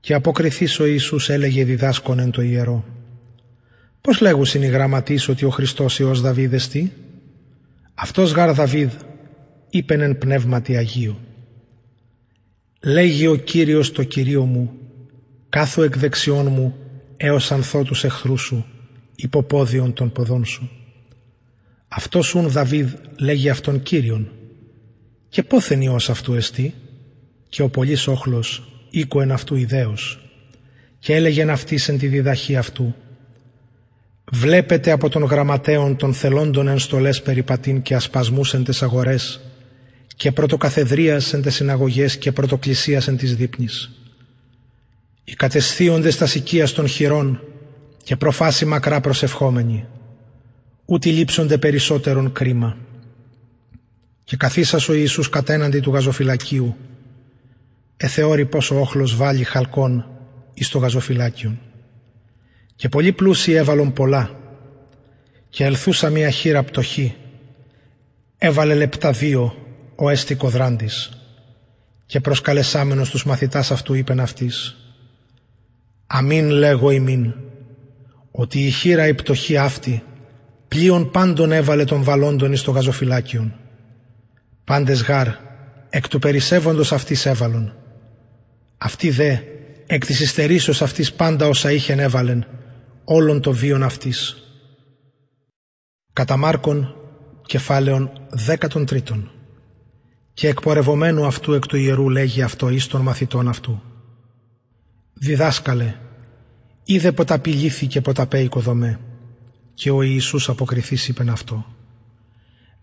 Και αποκριθείς ο Ιησούς έλεγε διδάσκον εν το ιερό. Πώς λέγουσιν οι γραμματείς ότι ο Χριστός Υιός Δαβίδ εστί. Αυτός γαρ Δαβίδ, είπεν εν πνεύματι Αγίου. Λέγει ο Κύριος το Κυρίο μου, κάθου εκ δεξιών μου έως ανθώ τους εχθρού σου, υποπόδιον των ποδών σου. Αυτός ουν Δαβίδ λέγει αυτόν Κύριον, και πόθεν ιός αυτού εστί, και ο πολύς όχλος εν αυτού ιδέως, και έλεγεν αυτής εν τη διδαχή αυτού, Βλέπετε από τον γραμματέον των θελόντων εν στολές περιπατήν και ασπασμούς εν αγορές, και πρωτοκαθεδρίας εν τες συναγωγές και πρωτοκλησίας εν της Οι κατεσθείοντες τας οικεία των χειρών και προφάσι μακρά προσευχόμενοι, ούτε λείψονται περισσότερον κρίμα. Και καθίσας ο Ιησούς κατέναντι του γαζοφυλακίου, εθεώρη πόσο όχλος βάλει χαλκών εις το γαζοφυλάκιον. Και πολλοί πλούσιοι έβαλον πολλά, και ελθούσα μία χείρα πτωχή, έβαλε λεπτά δύο, ο δράντη. και προσκαλεσάμενος τους μαθητάς αυτού είπεν αυτής «Αμήν λέγω ημίν, ότι η χείρα η πτωχή αυτή πλοίον πάντων έβαλε των βαλόντων εις το γαζοφυλάκιον. Πάντες γάρ, εκ του περισσεύοντος αυτής έβαλον. Αυτή δε, εκ της ιστερίσεως αυτής πάντα όσα είχεν έβαλεν, όλων το βίων αυτής. Κατά Μάρκον, κεφάλαιον δέκατον και εκπορευομένου αυτού εκ του ιερού λέγει αυτό εις των μαθητών αυτού. Διδάσκαλε, είδε ποταπηλήθη και ποταπέ οικοδομέ και ο Ιησούς αποκριθής είπεν αυτό.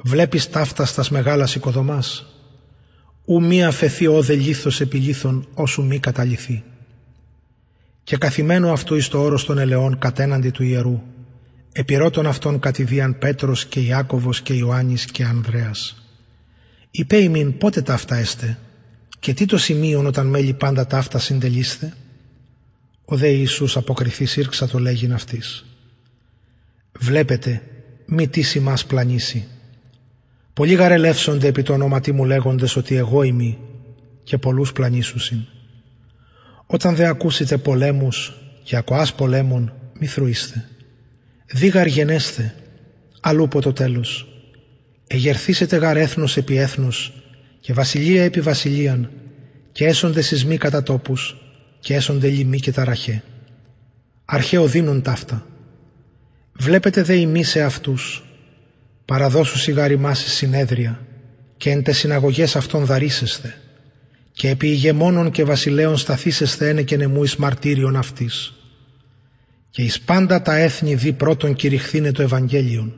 Βλέπεις ταύτα στας μεγάλας οικοδομάς, ου μη αφαιθεί ο δε λήθος επί όσου μη καταληθεί. Και καθημένο αυτού εις το όρος των ελαιών κατέναντι του ιερού, επιρώτων αυτών κατηδίαν Πέτρος και Ιάκωβος και Ιωάννης και Ανδρέας ημίν πότε ταύτα έστε, και τι το σημείον όταν μέλη πάντα ταύτα συντελείστε. Ο δε Ιησούς αποκριθεί σύρξα το λέγειν αυτής. Βλέπετε, μη τι σημάς πλανήσει. Πολλοί γαρελεύσονται επί το όνοματι μου λέγοντες ότι εγώ είμαι και πολλούς πλανήσουσιν. Όταν δε ακούσετε πολέμους και ακοάς πολέμων, μη θρουείστε. Δίγαρ γενέστε, αλλού το τέλος. Εγερθήσετε γαρ έθνος επί έθνους, και βασιλεία επί βασιλείαν, και έσονται σεισμοί κατά τόπους, και έσονται λοιμοί και ταραχέ. Αρχαίο δίνουν ταύτα. Βλέπετε δε ημί σε αυτούς, παραδώσου οι συνέδρια, και εν τε συναγωγές αυτών δαρίσεστε, και επί ηγεμόνων και βασιλέων σταθήσεστε ένε και νεμού εις μαρτύριον αυτής. Και εις πάντα τα έθνη δι πρώτον κηρυχθήνε το Ευαγγέλιον,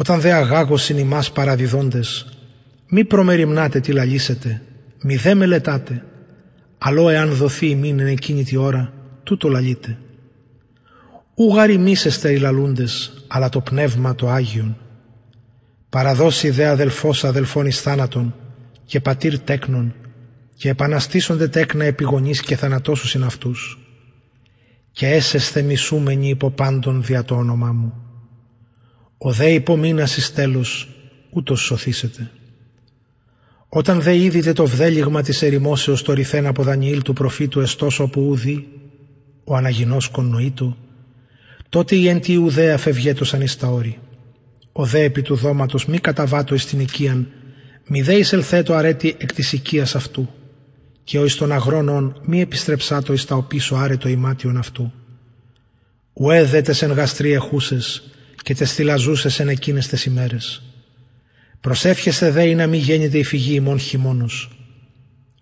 όταν δε αγάγος είναι ημάς παραδιδόντες, μη προμεριμνάτε τι λαλήσετε, μη δε μελετάτε, αλλό εάν δοθεί η εν εκείνη τη ώρα, τούτο λαλείτε. Ούγαρι μη σε λαλούντες, αλλά το πνεύμα το Άγιον. Παραδώσει δε αδελφός αδελφών εις θάνατον, και πατήρ τέκνων, και επαναστήσονται τέκνα επιγονείς και θανατώσους είναι αυτούς. Και έσεσθε μισούμενοι υπό πάντων δια το όνομά μου. Ο δε υπομείνασις τέλος, ούτως σωθήσετε. Όταν δε είδητε το βδέλιγμα της ερημώσεως το ρηθέν από Δανιήλ του προφήτου εστός όπου ούδη, ο αναγινός νοήτου, τότε η εν τη ουδέα φευγέτωσαν εις τα όρη. Ο δε επί του δώματος μη καταβάτω εις την οικίαν, μη δε εισελθέτω αρέτη εκ της οικίας αυτού, και ο εις των αγρόνων μη επιστρέψάτω εις τα οπίσω άρετο ημάτιον αυτού. Ουέ δέτες εν και τες ζούσε εν εκείνες τι ημέρες. Προσεύχεσαι δε ή να μη γέννηται η φυγή ημών χειμώνος.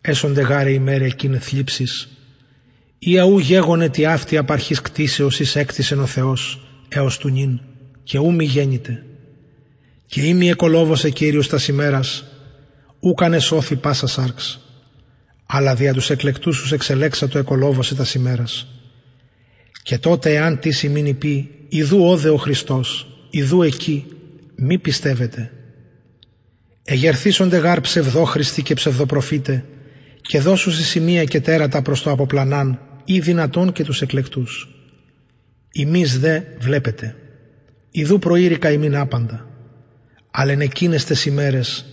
Έσονται γάρε η μέρα εκείνε θλίψεις. Ή αού γέγονε τη αυτή απαρχής κτίσεως εις έκτισεν ο Θεός έως του νυν και ου μη γέννηται. Και ή μη εκολόβωσε Κύριος τας ημέρας ου κανε σώθη πάσας σάρξ. Αλλά δια τους εκλεκτούς τους εξελέξα το εκολόβωσε τας ημέρας. Και τότε εάν τι σημαίνει πει Ιδού όδε ο Χριστός, ιδού εκεί, μη πιστεύετε. Εγερθίσονται γάρ ψευδόχριστοι και ψευδοπροφήτε, και σε σημεία και τέρατα προς το αποπλανάν, ή δυνατόν και τους εκλεκτούς. Ημείς δε βλέπετε. Ιδού προήρικα ημίν άπαντα. Αλλά εν εκείνες τες ημέρες,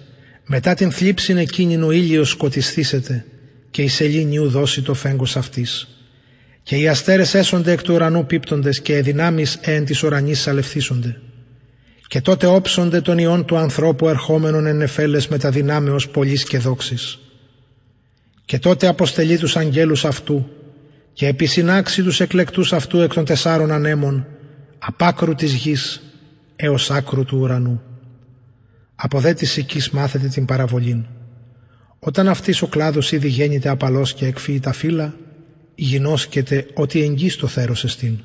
μετά την θλίψην εκείνην ο ήλιος σκοτιστήσεται, και η σελήνη δώσει το φέγγος αυτής και οι αστέρες έσονται εκ του ουρανού πίπτοντες και οι δυνάμεις εν της ουρανής αλευθίσονται. Και τότε όψονται τον ιών του ανθρώπου ερχόμενων εν εφέλες με τα δυνάμεως πολλής και δόξης. Και τότε αποστελεί τους αγγέλους αυτού και επισυνάξει τους εκλεκτούς αυτού εκ των τεσσάρων ανέμων, απάκρου της γης έως άκρου του ουρανού. Από δε της οικής μάθετε την παραβολήν. Όταν αυτής ο κλάδος ήδη γέννηται απαλός και εκφύει τα φύλλα, γινώσκεται ότι το θέρος εστίν.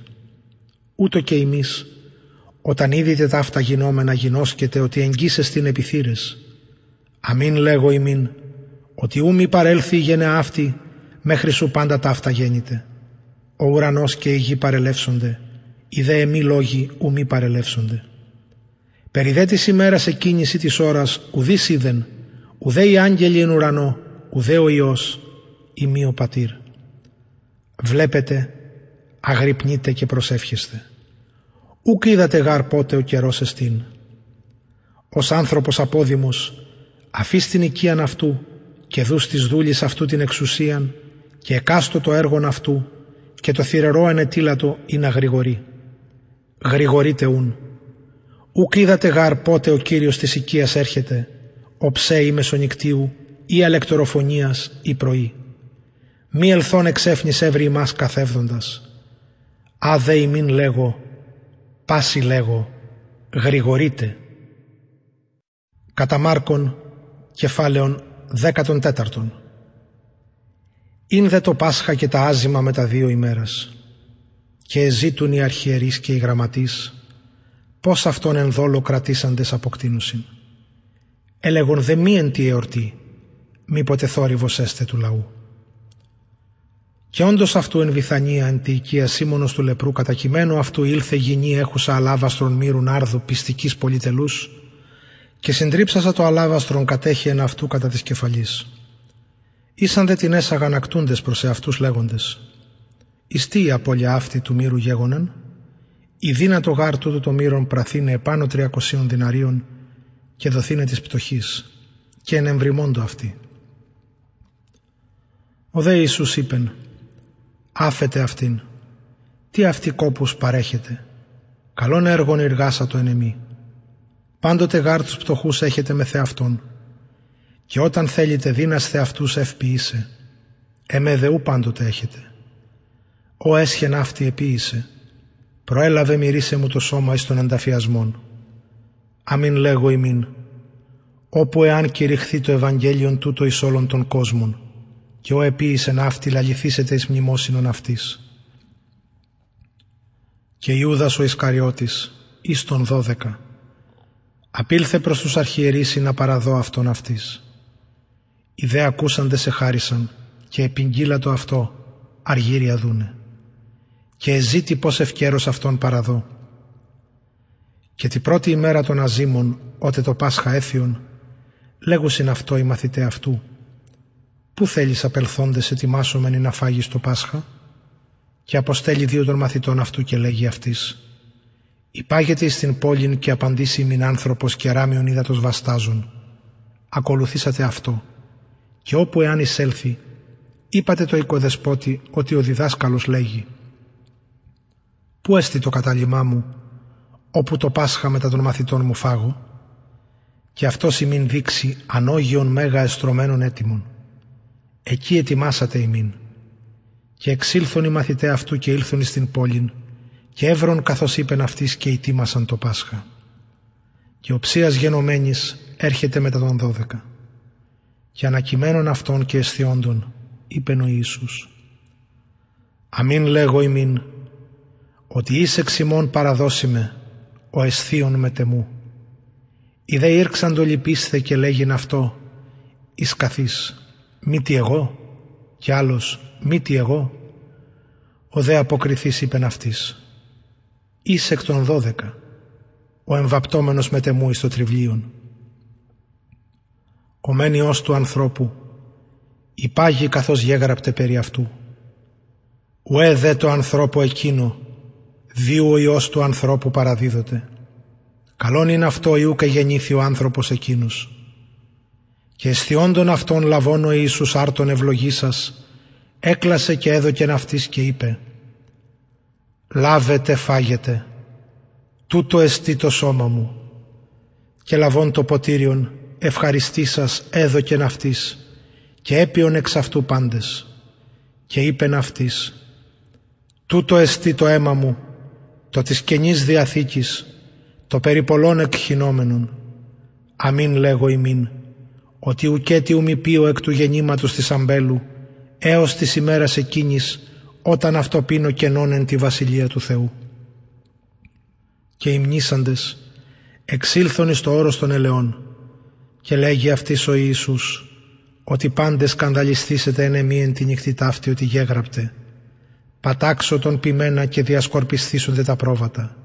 Ούτω και εμείς, όταν είδητε ταύτα γινόμενα γινώσκεται ότι εστίν επιθύρες. Αμήν λέγω ημίν, ότι ου μη παρέλθει η γενεά αυτή, μέχρι σου πάντα ταύτα γέννητε. Ο ουρανός και η γη παρελεύσονται, οι δε εμεί λόγοι ου μη παρελεύσονται. Περιδέ της ημέρας εκκίνηση της ώρας ουδής είδεν, ουδέ οι άγγελοι εν ουρανό, ουδέ ο Υιός, ημί ο Πατήρ. Βλέπετε, αγρυπνείτε και προσεύχεστε. Ούκ είδατε γάρ πότε ο καιρός εστίν. Ως άνθρωπος απόδημος, αφήσ την οικίαν αυτού και δούς της δούλης αυτού την εξουσίαν και εκάστο το έργον αυτού και το θηρερό ανετήλατο είναι αγρηγορή. Γρηγορείτε ούν. Ούκ είδατε γάρ πότε ο Κύριος της οικίας έρχεται, ο ψέη μεσονικτίου ή αλεκτοροφωνίας ή πρωί μη ελθόν εξέφνης εύρη ημάς καθεύδοντας. Α ημίν λέγω, πάση λέγω, γρηγορείτε. Κατά Μάρκον, κεφάλαιον 14. Ήν δε το Πάσχα και τα άζημα με τα δύο ημέρας. Και ζήτουν οι αρχιερείς και οι γραμματείς, πώς αυτόν εν δόλο κρατήσαντες αποκτήνουσιν. Έλεγον δε μη εν τη εορτή, μήποτε θόρυβος έστε του λαού. Και όντως αυτού εν βυθανία εν τη οικία του λεπρού κατακειμένου, αυτού ήλθε γυνή έχουσα αλάβαστρον μύρουν άρδου πιστικής πολυτελούς, και συντρίψασα το αλάβαστρον κατέχει εν αυτού κατά της κεφαλής. Ήσαν δε την έσαγαν ακτούντε προς εαυτούς λέγοντες. Ιστή η απώλεια αυτή του μύρου γέγονεν, η δύνατο γάρ του το μύρον πραθήνε επάνω τριακοσίων δυναρίων και δοθήνε της πτωχής, και εν εμβριμόντο αυτή. Ο δε Ιησούς είπεν, Άφετε αυτήν. Τι αυτή κόπους παρέχετε. Καλών έργων εργάσα το ενεμή. Πάντοτε γάρ τους πτωχούς έχετε με θεαυτόν. Και όταν θέλετε δύνας θεαυτούς ευποιήσε. Εμέ δεού πάντοτε έχετε. Ο έσχεν αυτή επίησε. Προέλαβε μυρίσε μου το σώμα εις των ανταφιασμών. Αμήν λέγω ημίν. Όπου εάν κηρυχθεί το Ευαγγέλιον τούτο εις όλων των κόσμων και ο επίησε ναύτη λυθήσετε εις μνημόσυνον αυτής. Και Ιούδας ο Ισκαριώτης, εις τον δώδεκα, απήλθε προς τους αρχιερείς να παραδώ αυτόν αυτής. Οι δε ακούσαντε σε χάρισαν και επιγγείλα το αυτό, αργύρια δούνε. Και εζήτη πως ευκαίρος αυτόν παραδώ. Και την πρώτη ημέρα των Αζήμων, ότε το Πάσχα έθιον λέγουσιν αυτό οι μαθητέ αυτού, «Πού θέλεις απελθόντες ετοιμάσομενοι να φάγεις το Πάσχα» και αποστέλει δύο των μαθητών αυτού και λέγει αυτής. «Υπάγεται την πόλη και απαντήσει μην άνθρωπος και ράμιον ύδατος βαστάζουν. Ακολουθήσατε αυτό. Και όπου εάν εισέλθει, είπατε το οικοδεσπότη ότι ο διδάσκαλος λέγει «Πού έστη το κατάλημά μου, όπου το Πάσχα μετά των μαθητών μου φάγω» και αυτός ημίν δείξει ανώγειων μέγα εστρωμένων έτοιμων. Εκεί ετοιμάσατε ημίν. Και εξήλθον οι μαθητέ αυτού και ήλθον στην την πόλην, και έβρον καθώς είπεν αυτή και ετοίμασαν το Πάσχα. Και ο ψίας γενομένης έρχεται μετά τον δώδεκα. Και ανακειμένων αυτών και αισθιόντων, είπεν ο Ιησούς. Αμήν λέγω ημίν, ότι είσαι ξημών παραδώσιμε, ο αισθίων μετεμού. Ιδέ ήρξαν το λυπήσθε και λέγειν αυτό, εις καθής. «Μη τι εγώ» κι άλλος «Μη τι εγώ» ο δε αποκριθής είπεν αυτής «Είσαι εκ των δώδεκα» ο εμβαπτόμενος μετεμού εις το τριβλίον. Ο μένιος του ανθρώπου υπάγει καθώς γέγραπτε περί αυτού. Ουέ ε δε το ανθρώπο εκείνο, δύο ο του ανθρώπου παραδίδωτε. Καλόν είναι αυτό Ιού και γεννήθη ο άνθρωπος εκείνους». Και αισθιών των αυτών λαβών ο Ιησούς άρτων ευλογή σας, έκλασε και έδωκε αυτής και είπε «Λάβετε, φάγετε, τούτο εστί το σώμα μου» και λαβών το ποτήριον ευχαριστή σας έδωκε αυτής και έπιον εξ αυτού πάντες και είπε αυτής «Τούτο εστί το αίμα μου, το της Καινής Διαθήκης, το περί πολλών εκχυνόμενων, αμήν λέγω ημίν» ότι ουκέτι μη πείω εκ του γεννήματος της αμπέλου, έως της ημέρας εκείνης, όταν αυτό πίνω κενών τη Βασιλεία του Θεού. Και οι μνήσαντες εξήλθον στο το όρος των ελαιών, και λέγει αυτής ο Ιησούς, ότι πάντε σκανδαλιστήσετε εν εν τη νυχτή ταύτη ότι γέγραπτε. Πατάξω τον ποιμένα και διασκορπιστήσονται τα πρόβατα.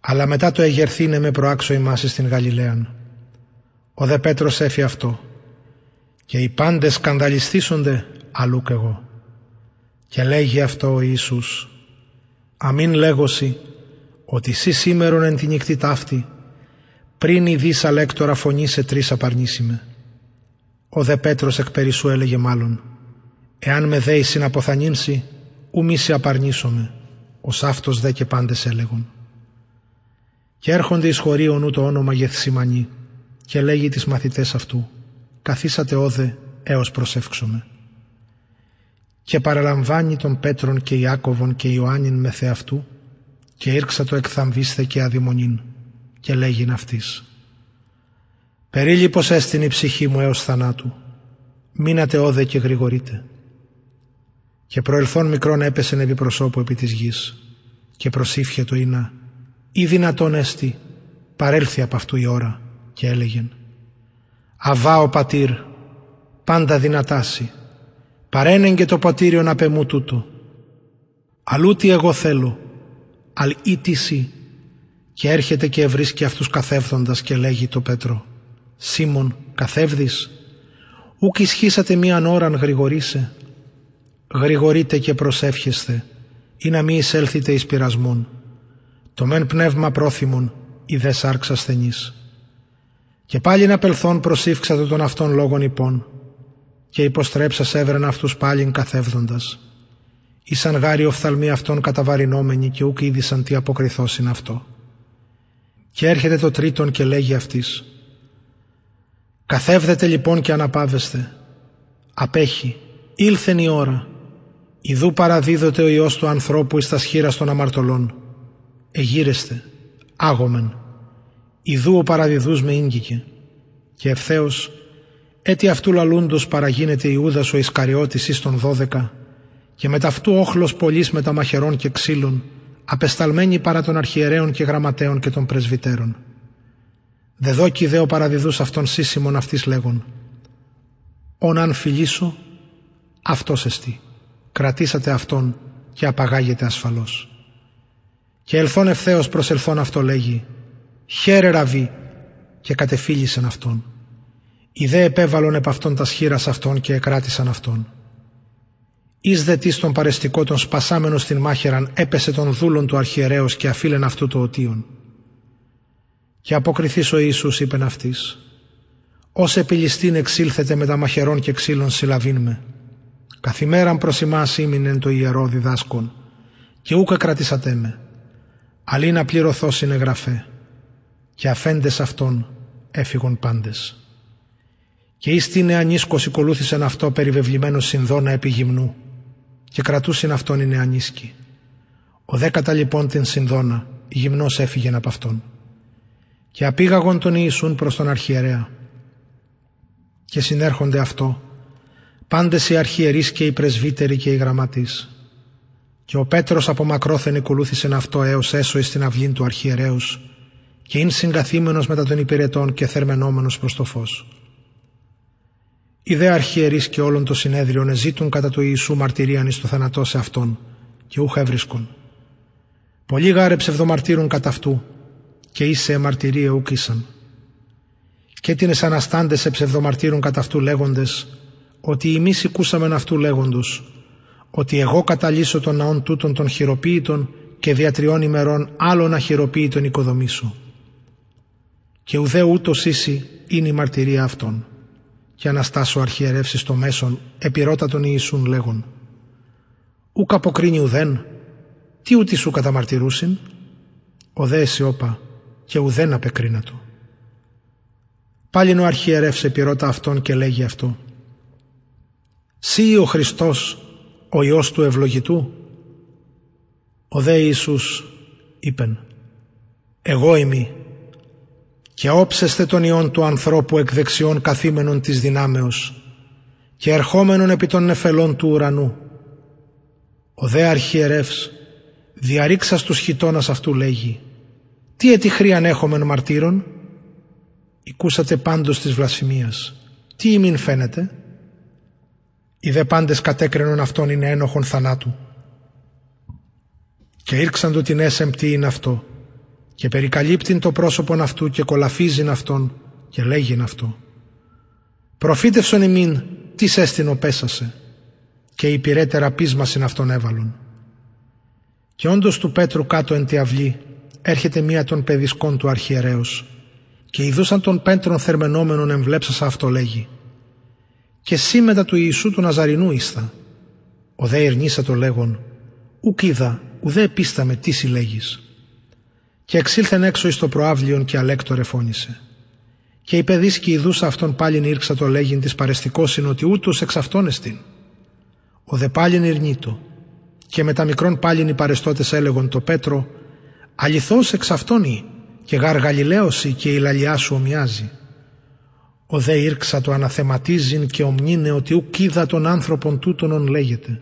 Αλλά μετά το εγερθήνε με προάξω στην Γαλιλαίαν. Ο δε Πέτρος έφυγε αυτό και οι πάντες σκανδαλιστήσονται αλλού κι εγώ. Και λέγει αυτό ο Ιησούς αμήν λέγωσι ότι εσύ σήμερον εν τη νυχτή ταύτη πριν η δύσα αλέκτορα φωνή σε τρεις απαρνήσιμε. Ο δε Πέτρος εκ περισσού έλεγε μάλλον «Εάν με δέει συναποθανήνση, ου μη σε απαρνήσομαι». Ως αυτός δε και πάντες έλεγον. Και έρχονται εις χωρίον το όνομα Γεθσιμανή και λέγει τις μαθητές αυτού «Καθίσατε όδε έως προσεύξομαι». Και παραλαμβάνει τον Πέτρον και Ιάκωβον και Ιωάννην με θεαυτού και ήρξα το εκθαμβίσθε και αδημονήν και λέγει αυτής «Περίλυπος έστειν η ψυχή μου έως θανάτου, μείνατε όδε και γρηγορείτε». Και προελθόν μικρόν έπεσεν επί προσώπου επί της γης και προσήφια το Ίνα «Ή δυνατόν έστι, παρέλθει από αυτού η ώρα» και έλεγεν «Αβά ο πατήρ, πάντα δυνατάσι, παρένεν και το πατήριο να πεμού τούτο. Αλλού τι εγώ θέλω, αλ ήτηση». Και έρχεται και βρίσκει αυτούς καθεύθοντας και λέγει το Πέτρο «Σίμων, καθεύδεις, ούκ ισχύσατε μίαν ώραν γρηγορήσε. Γρηγορείτε και προσεύχεστε, ή να μη εισέλθετε εις πειρασμόν. Το μεν πνεύμα πρόθυμον, ή δε σάρξ και πάλι να πελθών προσήφξατε τον αυτόν λόγων υπών, και υποστρέψα έβρεν αυτούς πάλιν καθεύδοντας. Ήσαν γάρι οφθαλμοί αυτών καταβαρινόμενοι και ούκ είδησαν τι αποκριθώ είναι αυτό. Και έρχεται το τρίτον και λέγει αυτής. Καθεύδετε λοιπόν και αναπάβεστε. Απέχει. Ήλθεν η ώρα. Ιδού παραδίδεται ο Υιός του ανθρώπου εις τα σχήρα των αμαρτωλών. Εγείρεστε. Άγομεν. Ιδού ο παραδιδούς με ίγκηκε και ευθεώ, έτι αυτού λαλούντος παραγίνεται Ιούδας ο Ισκαριώτης εις των δώδεκα και μεταυτού όχλος τα μαχαιρών και ξύλων απεσταλμένη παρά των αρχιερέων και γραμματέων και των πρεσβυτέρων. Δεδόκι δε ο παραδιδούς αυτών σύσημων αυτής λέγον «Ον αν φιλήσω, αυτός εστί, κρατήσατε αυτόν και απαγάγεται ασφαλώς. Και ελθόν ευθέως προς αυτό λέγει χαίρε ραβή και κατεφύλισαν αυτόν. Οι δε επέβαλον επ' αυτόν τα σχήρα αυτόν και εκράτησαν αυτόν. Ίς δε τι τον παρεστικό τον σπασάμενο στην μάχεραν έπεσε τον δούλον του αρχιερέως και αφήλεν αυτού το οτίον. Και αποκριθείς ο Ιησούς είπεν αυτής «Ως επιλιστήν εξήλθετε με τα μαχαιρών και ξύλων συλλαβήν με. Καθημέραν προς ημάς ήμινεν το ιερό διδάσκον και ούκα κρατήσατε με. Αλλή να πληρωθώ συνεγραφέ και αφέντες αυτών έφυγον πάντες. Και εις την νεανίσκος οικολούθησεν αυτό περιβεβλημένο συνδόνα επί γυμνού και κρατούσιν αυτόν η νεανίσκη. Ο δέκατα λοιπόν την συνδόνα, η γυμνός έφυγεν από αυτόν. Και απήγαγον τον Ιησούν προς τον αρχιερέα. Και συνέρχονται αυτό, πάντες οι αρχιερείς και οι πρεσβύτεροι και οι γραμματείς. Και ο Πέτρος από μακρόθεν οικολούθησεν αυτό έως έσω εις την αυλήν του αρχιερέους και είναι συγκαθήμενος μετά των υπηρετών και θερμενόμενος προς το φως. Οι δε αρχιερείς και όλων των συνέδριων εζήτουν κατά του Ιησού μαρτυρίαν εις το θανατό σε αυτόν και ούχα βρίσκουν Πολλοί γάρε ψευδομαρτύρουν κατά αυτού και είσαι μαρτυρία ούκησαν. Και την εσαναστάντες σε ψευδομαρτύρουν κατά αυτού λέγοντες ότι εμείς οικούσαμεν αυτού λέγοντος ότι εγώ καταλύσω τον ναόν τούτων των χειροποίητων και δια τριών ημερών να αχειροποίητον οικοδομήσω. Και ουδέ ούτως ίση είναι η μαρτυρία αυτών. Και Αναστάσω αρχιερεύσεις στο μέσον, επιρώτα τον Ιησούν λέγον. Ούκ αποκρίνει ουδέν, τι ούτη σου καταμαρτυρούσιν. Ο δε όπα, και ουδέν απεκρίνατο του. Πάλιν ο αρχιερεύση επιρώτα αυτόν και λέγει αυτό. Σύ ο Χριστός, ο Υιός του ευλογητού. Ο δε Ιησούς είπεν, εγώ είμαι και όψεστε τον ιόν του ανθρώπου εκ δεξιών καθήμενων της δυνάμεως και ερχόμενων επί των νεφελών του ουρανού. Ο δε αρχιερεύς, διαρρήξας τους χιτώνας αυτού λέγει «Τι ετυχρίαν έχομεν μαρτύρων» «Οικούσατε πάντως της βλασφημίας, τι ημίν φαίνεται» «Οι δε πάντες κατέκρινον αυτόν είναι ένοχον θανάτου» «Και ήρξαν του την έσεμπτη είναι αυτό» και περικαλύπτειν το πρόσωπον αυτού και κολαφίζειν αυτόν και λέγειν αυτό. Προφήτευσον ημίν τις έστεινο πέσασε και υπηρέτερα πείσμασιν αυτόν έβαλον. Και όντως του Πέτρου κάτω εν τη αυλή έρχεται μία των παιδισκών του αρχιερέως και ειδούσαν των πέντρων θερμενόμενων εμβλέψασα αυτό λέγει. Και σήμετα του Ιησού του Ναζαρινού ήσθα. Ο δε το λέγον, ουκ ουδέ επίσταμε τι συλλέγεις. Και εξήλθεν έξω εις το προάβλιον και αλέκτορε φώνησε. Και είπε δίσκη ειδούσα αυτόν πάλιν ήρξα το λέγειν της είναι ότι ούτως εξ αυτών εστίν. Ο δε πάλιν ειρνήτο. Και με τα μικρόν πάλιν οι παρεστώτες έλεγον το Πέτρο «Αληθώς εξ αυτών ή, και γαργαλιλαίωση και η λαλιά σου ομοιάζει». Ο δε ήρξα το αναθεματίζειν και ομνήνε ότι ουκ των άνθρωπων τούτων ον λέγεται.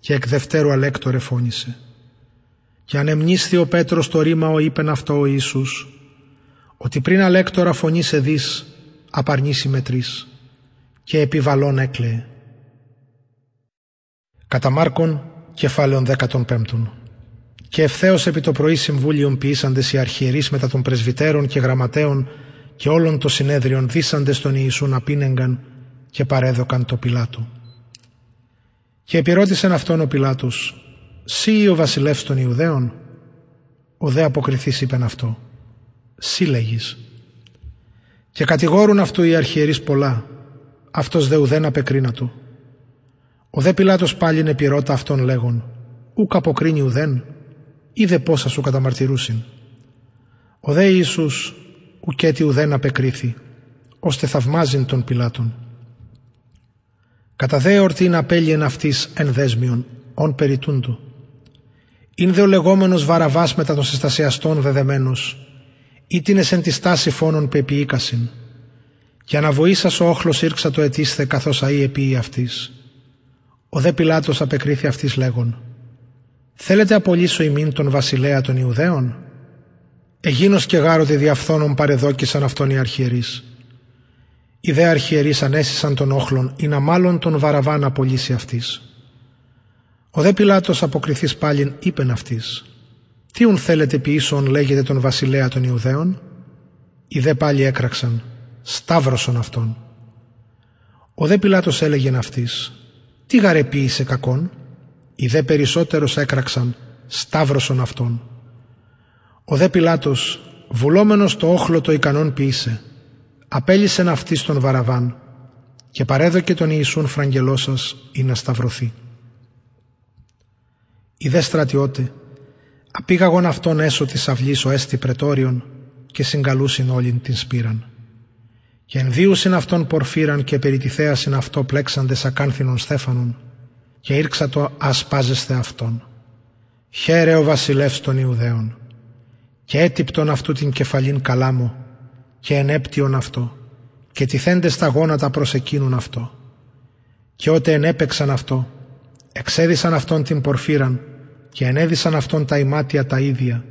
Και εκ δευτέρου αλέκτορε φώνησε. Και ανεμνήσθη ο Πέτρος το ρήμα ο είπεν αυτό ο Ιησούς, ότι πριν αλέκτορα φωνής σε δεις, απαρνήσει τρει, και επιβαλών έκλαιε. Κατά Μάρκον, κεφάλαιον πέμπτων. Και ευθέως επί το πρωί συμβούλιον ποιήσαντες οι αρχιερείς μετά των πρεσβυτέρων και γραμματέων και όλων των συνέδριων δίσαντες τον Ιησού να πίνεγκαν και παρέδωκαν το Πιλάτο. Και επιρώτησεν αυτόν ο Πιλάτος, «Σύ ο βασιλεύς των Ιουδαίων». Ο δε αποκριθής είπεν αυτό. «Σύ λέγεις». Και κατηγόρουν αυτού οι αρχιερείς πολλά. Αυτός δε ουδέν απεκρίνα του. Ο δε Πιλάτος είναι πυρότα αυτών λέγον. Ούκ αποκρίνει ουδέν. Είδε πόσα σου καταμαρτυρούσιν. Ο δε Ιησούς ουκέτι ουδέν απεκρίθη. Ώστε θαυμάζειν τον πιλατων Κατά δε εορτήν απέλειεν αυτής εν δέσμιον, ον περιτούν του. Είναι δε ο λεγόμενος βαραβάς μετά των συστασιαστών δεδεμένος, ή την εσεν τη στάση φόνων Για Και αναβοήσας ο όχλος ήρξα το ετήσθε, καθώς αεί επί αυτής. Ο δε Πιλάτος απεκρίθη αυτής λέγον «Θέλετε απολύσω ημίν τον βασιλέα των Ιουδαίων» Εγίνος και τη διαφθόνων παρεδόκησαν αυτόν οι αρχιερείς. Οι δε αρχιερείς ανέσυσαν τον όχλον ή να μάλλον τον βαραβά να απολύσει ο δε Πιλάτος αποκριθής πάλιν είπε ναυτή. «Τι ουν θέλετε ποιήσον λέγεται τον βασιλέα των Ιουδαίων» Οι δε πάλι έκραξαν «Σταύρωσον αυτόν». Ο δε Πιλάτος έλεγε αυτής «Τι γαρεποίησε κακόν» Οι δε περισσότερος έκραξαν «Σταύρωσον αυτόν». Ο δε Πιλάτος βουλόμενος το όχλο το ικανόν ποιήσε απέλυσεν αυτής τον Βαραβάν και παρέδωκε τον Ιησούν φραγγελό σας ή να σταυρωθεί. Οι δε στρατιώτες, απήγαγον αυτόν έσω της αυλή ο έστι πρετόριον και συγκαλούσιν όλην την σπήραν. Και ενδύουσιν αυτόν πορφύραν και περί τη αυτό πλέξαντες ακάνθινον στέφανον και ήρξα το ασπάζεστε αυτόν. Χαίρε ο βασιλεύς των Ιουδαίων και έτυπτον αυτού την κεφαλήν καλάμο και ενέπτιον αυτό και τηθέντες στα γόνατα προς εκείνον αυτό. Και ότε ενέπεξαν αυτό, εξέδισαν αυτόν την πορφύραν και ενέδισαν αυτόν τα ημάτια τα ίδια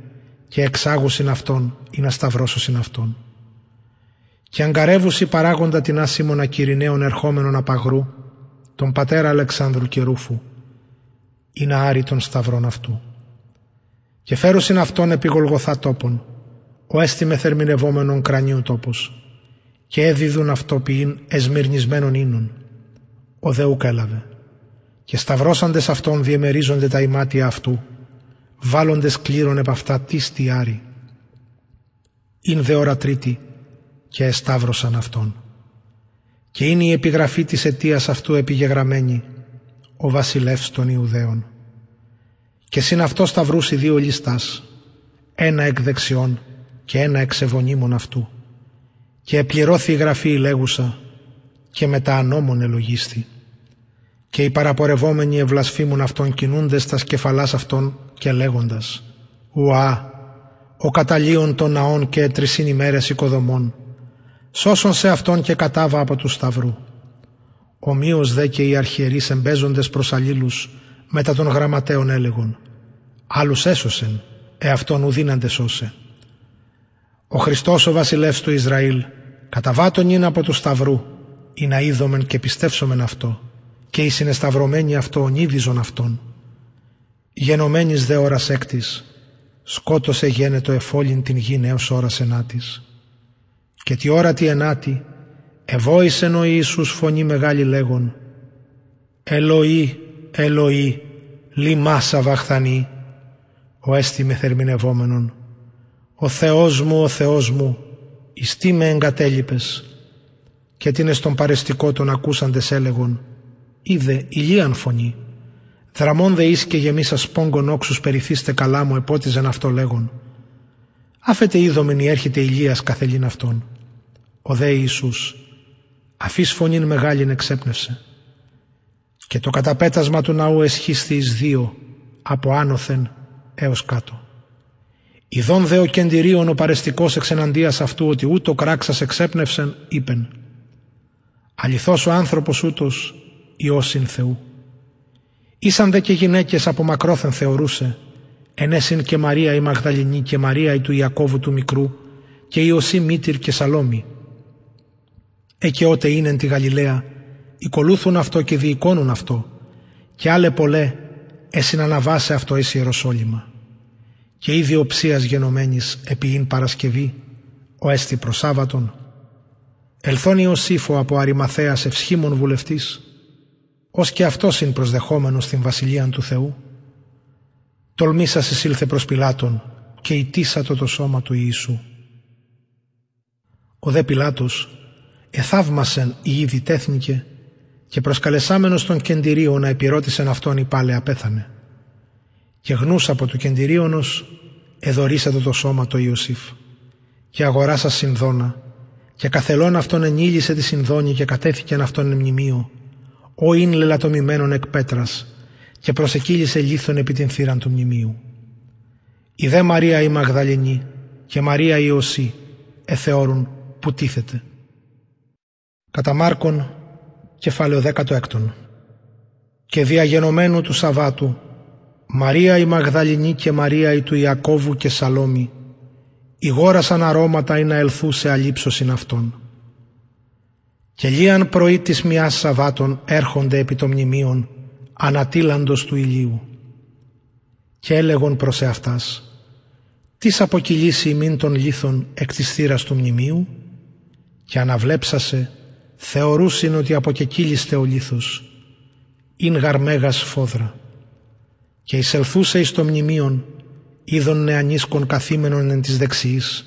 και εξάγουσιν αυτόν ή να σταυρώσουσιν αυτόν. Και αγκαρεύουσι παράγοντα την άσημονα κυριναίων ερχόμενων απαγρού, τον πατέρα Αλεξάνδρου και Ρούφου, ή να άρει των σταυρών αυτού. Και φέρουσιν αυτόν επί Γολγοθά τόπων ο έστιμε θερμινευόμενον κρανίου τόπος, και έδιδουν αυτό ποιήν εσμυρνισμένων ίνων. Ο Δεούκα έλαβε και σε αυτόν διεμερίζονται τα ημάτια αυτού, βάλλοντε κλήρων επ' αυτά τι στιάρι. Είναι δε ώρα τρίτη και εσταύρωσαν αυτόν. Και είναι η επιγραφή της αιτίας αυτού επιγεγραμμένη, ο βασιλεύς των Ιουδαίων. Και συν αυτό σταυρούσι δύο λιστάς, ένα εκ δεξιών και ένα εξ ευωνίμων αυτού. Και επληρώθη η γραφή η λέγουσα και με τα ανώμων ελογίστη. Και οι παραπορευόμενοι ευλασφήμουν αυτόν κινούνται στα σκεφαλάς αυτών και λέγοντας «Ουά, ο καταλίων των ναών και τρισήν ημέρες οικοδομών, σώσον σε αυτόν και κατάβα από του σταυρού». Ομοίως δε και οι αρχιερείς εμπέζοντες προς αλλήλους μετά των γραμματέων έλεγον «Άλλους έσωσεν, εαυτόν ουδύναντε σώσε». Ο Χριστός ο βασιλεύς του Ισραήλ, καταβάτων είναι από του σταυρού, ή να είδομεν και πιστεύσομεν αυτό και οι συνεσταυρωμένοι αυτο ίδιζον αυτόν. Γενομένης δε ώρας έκτης, σκότωσε γένετο εφόλιν την γη νέος ώρας ενάτης. Και τη ώρα τη ενάτη, εβόησεν ο Ιησούς φωνή μεγάλη λέγον, «Ελοή, Ελοή, λιμάσα βαχθανή, ο έστιμε θερμινευόμενον, ο Θεός μου, ο Θεός μου, εις τι με εγκατέλειπες» και την εστον παρεστικό τον ακούσαντες έλεγον είδε ηλίαν φωνή. Δραμών δε ίσκε γεμίσα σπόγκον όξους περιθύστε καλά μου επότιζεν αυτό λέγον. Άφετε είδομεν έρχεται ηλίας καθελήν αυτών. Ο δε Ιησούς, αφής φωνήν μεγάλην εξέπνευσε. Και το καταπέτασμα του ναού εσχίστη εις δύο, από άνωθεν έως κάτω. Ιδών δε ο κεντηρίων ο παρεστικός εξεναντίας αυτού ότι ούτω κράξας εξέπνευσεν, είπεν. Αληθώς ο άνθρωπος ούτως Υιώσιν Θεού. Ήσαν δε και γυναίκες από μακρόθεν θεωρούσε, ενέσιν και Μαρία η Μαγδαληνή και Μαρία η του Ιακώβου του Μικρού και Ιωσή Μήτυρ και Σαλόμη. ότε είναι τη Γαλιλαία, οικολούθουν αυτό και διοικώνουν αυτό, και άλλε πολλέ, να αυτό εσύ Ιεροσόλυμα. Και ήδη οψίας γενομένης επί ειν Παρασκευή, ο έστι προσάβατον, ελθόν Ιωσήφο από Αρημαθέα ευσχήμων βουλευτής ως και αυτός είναι προσδεχόμενος στην βασιλεία του Θεού. Τολμήσας εισήλθε προς Πιλάτων και ειτήσα το σώμα του Ιησού. Ο δε Πιλάτος εθαύμασεν η ήδη τέθνηκε και προσκαλεσάμενος τον κεντηρίο να επιρώτησεν αυτόν η πάλε απέθανε. Και γνούσα από του κεντηρίωνος εδωρίσα το σώμα το Ιωσήφ και αγοράσα συνδόνα και καθελών αυτόν ενήλυσε τη συνδόνη και κατέθηκεν αυτόν μνημείο ο ίν λελατομημένον εκ πέτρας και προσεκύλησε λίθον επί την θύραν του μνημείου. Η δε Μαρία η Μαγδαληνή και Μαρία η Ωσή εθεώρουν που τίθεται. Κατά Μάρκον, κεφάλαιο 16. Και διαγενωμένου του Σαββάτου, Μαρία η Μαγδαληνή και Μαρία η του Ιακώβου και Σαλόμη, ηγόρασαν αρώματα ή να ελθούσε αλήψωση αυτών και λίαν πρωί της μιας Σαββάτων έρχονται επί των μνημείων ανατήλαντος του ηλίου. Και έλεγον προς εαυτάς, «Τις αποκυλήσει ημίν των λίθων εκ της θύρας του μνημείου» και αναβλέψασε, θεωρούσιν ότι αποκεκύλιστε ο λίθος, «Ειν γαρμέγας φόδρα» και εισελθούσε εις το μνημείον, είδων νεανίσκων καθήμενων εν της δεξιής,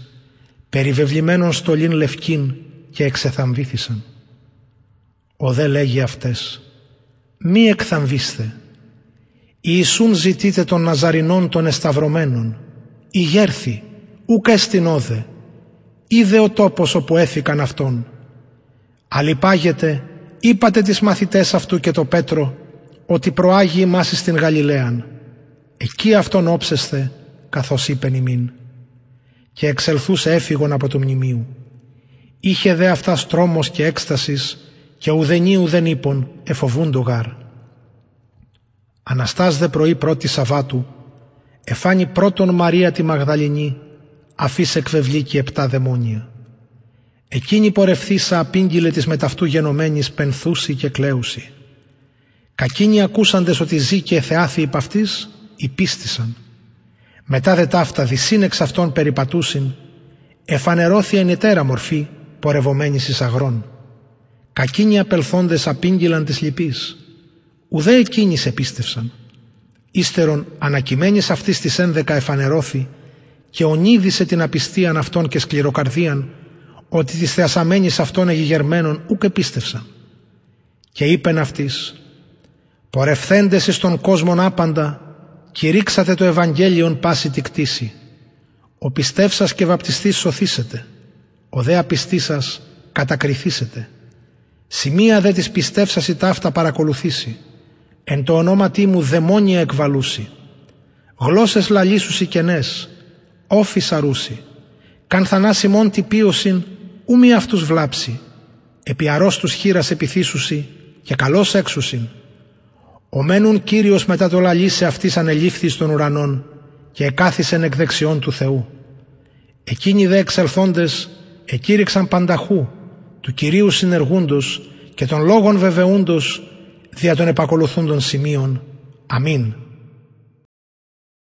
περιβεβλημένων στολήν λευκήν και εξεθαμβήθησαν. Ο δε λέγει αυτές «Μη εκθαμβίστε, Ιησούν ζητείτε των Ναζαρινών των εσταυρωμένων, η γέρθη, στην εστινόδε, είδε ο τόπος όπου έθηκαν αυτόν. Αλυπάγεται, είπατε τις μαθητές αυτού και το Πέτρο, ότι προάγει ημάς στην Γαλιλαίαν. Εκεί αυτόν όψεστε, καθώς είπεν ημίν. Και εξελθούσε έφυγον από το μνημείο: Είχε δε αυτάς στρόμος και έκστασης, και ουδενή ουδενίπον είπων εφοβούν γάρ. Αναστάς δε πρωί πρώτη Σαββάτου, εφάνει πρώτον Μαρία τη Μαγδαληνή, αφής εκβεβλή και επτά δαιμόνια. Εκείνη πορευθήσα απήγγειλε της μεταυτού γενομένης πενθούση και κλαίουση. Κακίνοι ακούσαντες ότι ζει και θεάθη υπ' αυτής, υπίστησαν. Μετά δε ταύτα δυσύνεξ αυτών περιπατούσιν, εφανερώθη ἑτέρα μορφή, πορευωμένης εις αγρών. Κακίνοι απελθόντες απήγγυλαν της λυπής. Ουδέ εκείνοι σε πίστευσαν. Ύστερον ανακοιμένης αυτής της ένδεκα εφανερώθη και ονίδησε την απιστίαν αυτών και σκληροκαρδίαν ότι της θεασαμένης αυτών εγιγερμένων ούκ επίστευσαν. Και είπεν αυτής «Πορευθέντες εις τον κόσμον άπαντα κηρύξατε το Ευαγγέλιον πάση τη κτήση. Ο πιστεύσας και βαπτιστής σωθήσετε, ο δε απιστής σας κατακριθήσετε». Σημεία δε της πιστέυσασι ταύτα παρακολουθήσει. Εν το ονόματί μου δαιμόνια εκβαλούσι. Γλώσσες λαλήσουσι κενές. Όφη σαρούσι. Καν θανάσιμον τη πίωσιν, ου μη αυτούς βλάψει. Επί αρρώστους χείρας επιθύσουσι και καλός έξουσιν. Ομένουν Κύριος μετά το λαλή σε αυτής ανελήφθης των ουρανών και εκάθισεν εκ δεξιών του Θεού. Εκείνοι δε εξελθόντες εκήρυξαν πανταχού του Κυρίου συνεργούντος και των λόγων βεβαιούντος δια των επακολουθούντων σημείων. Αμήν.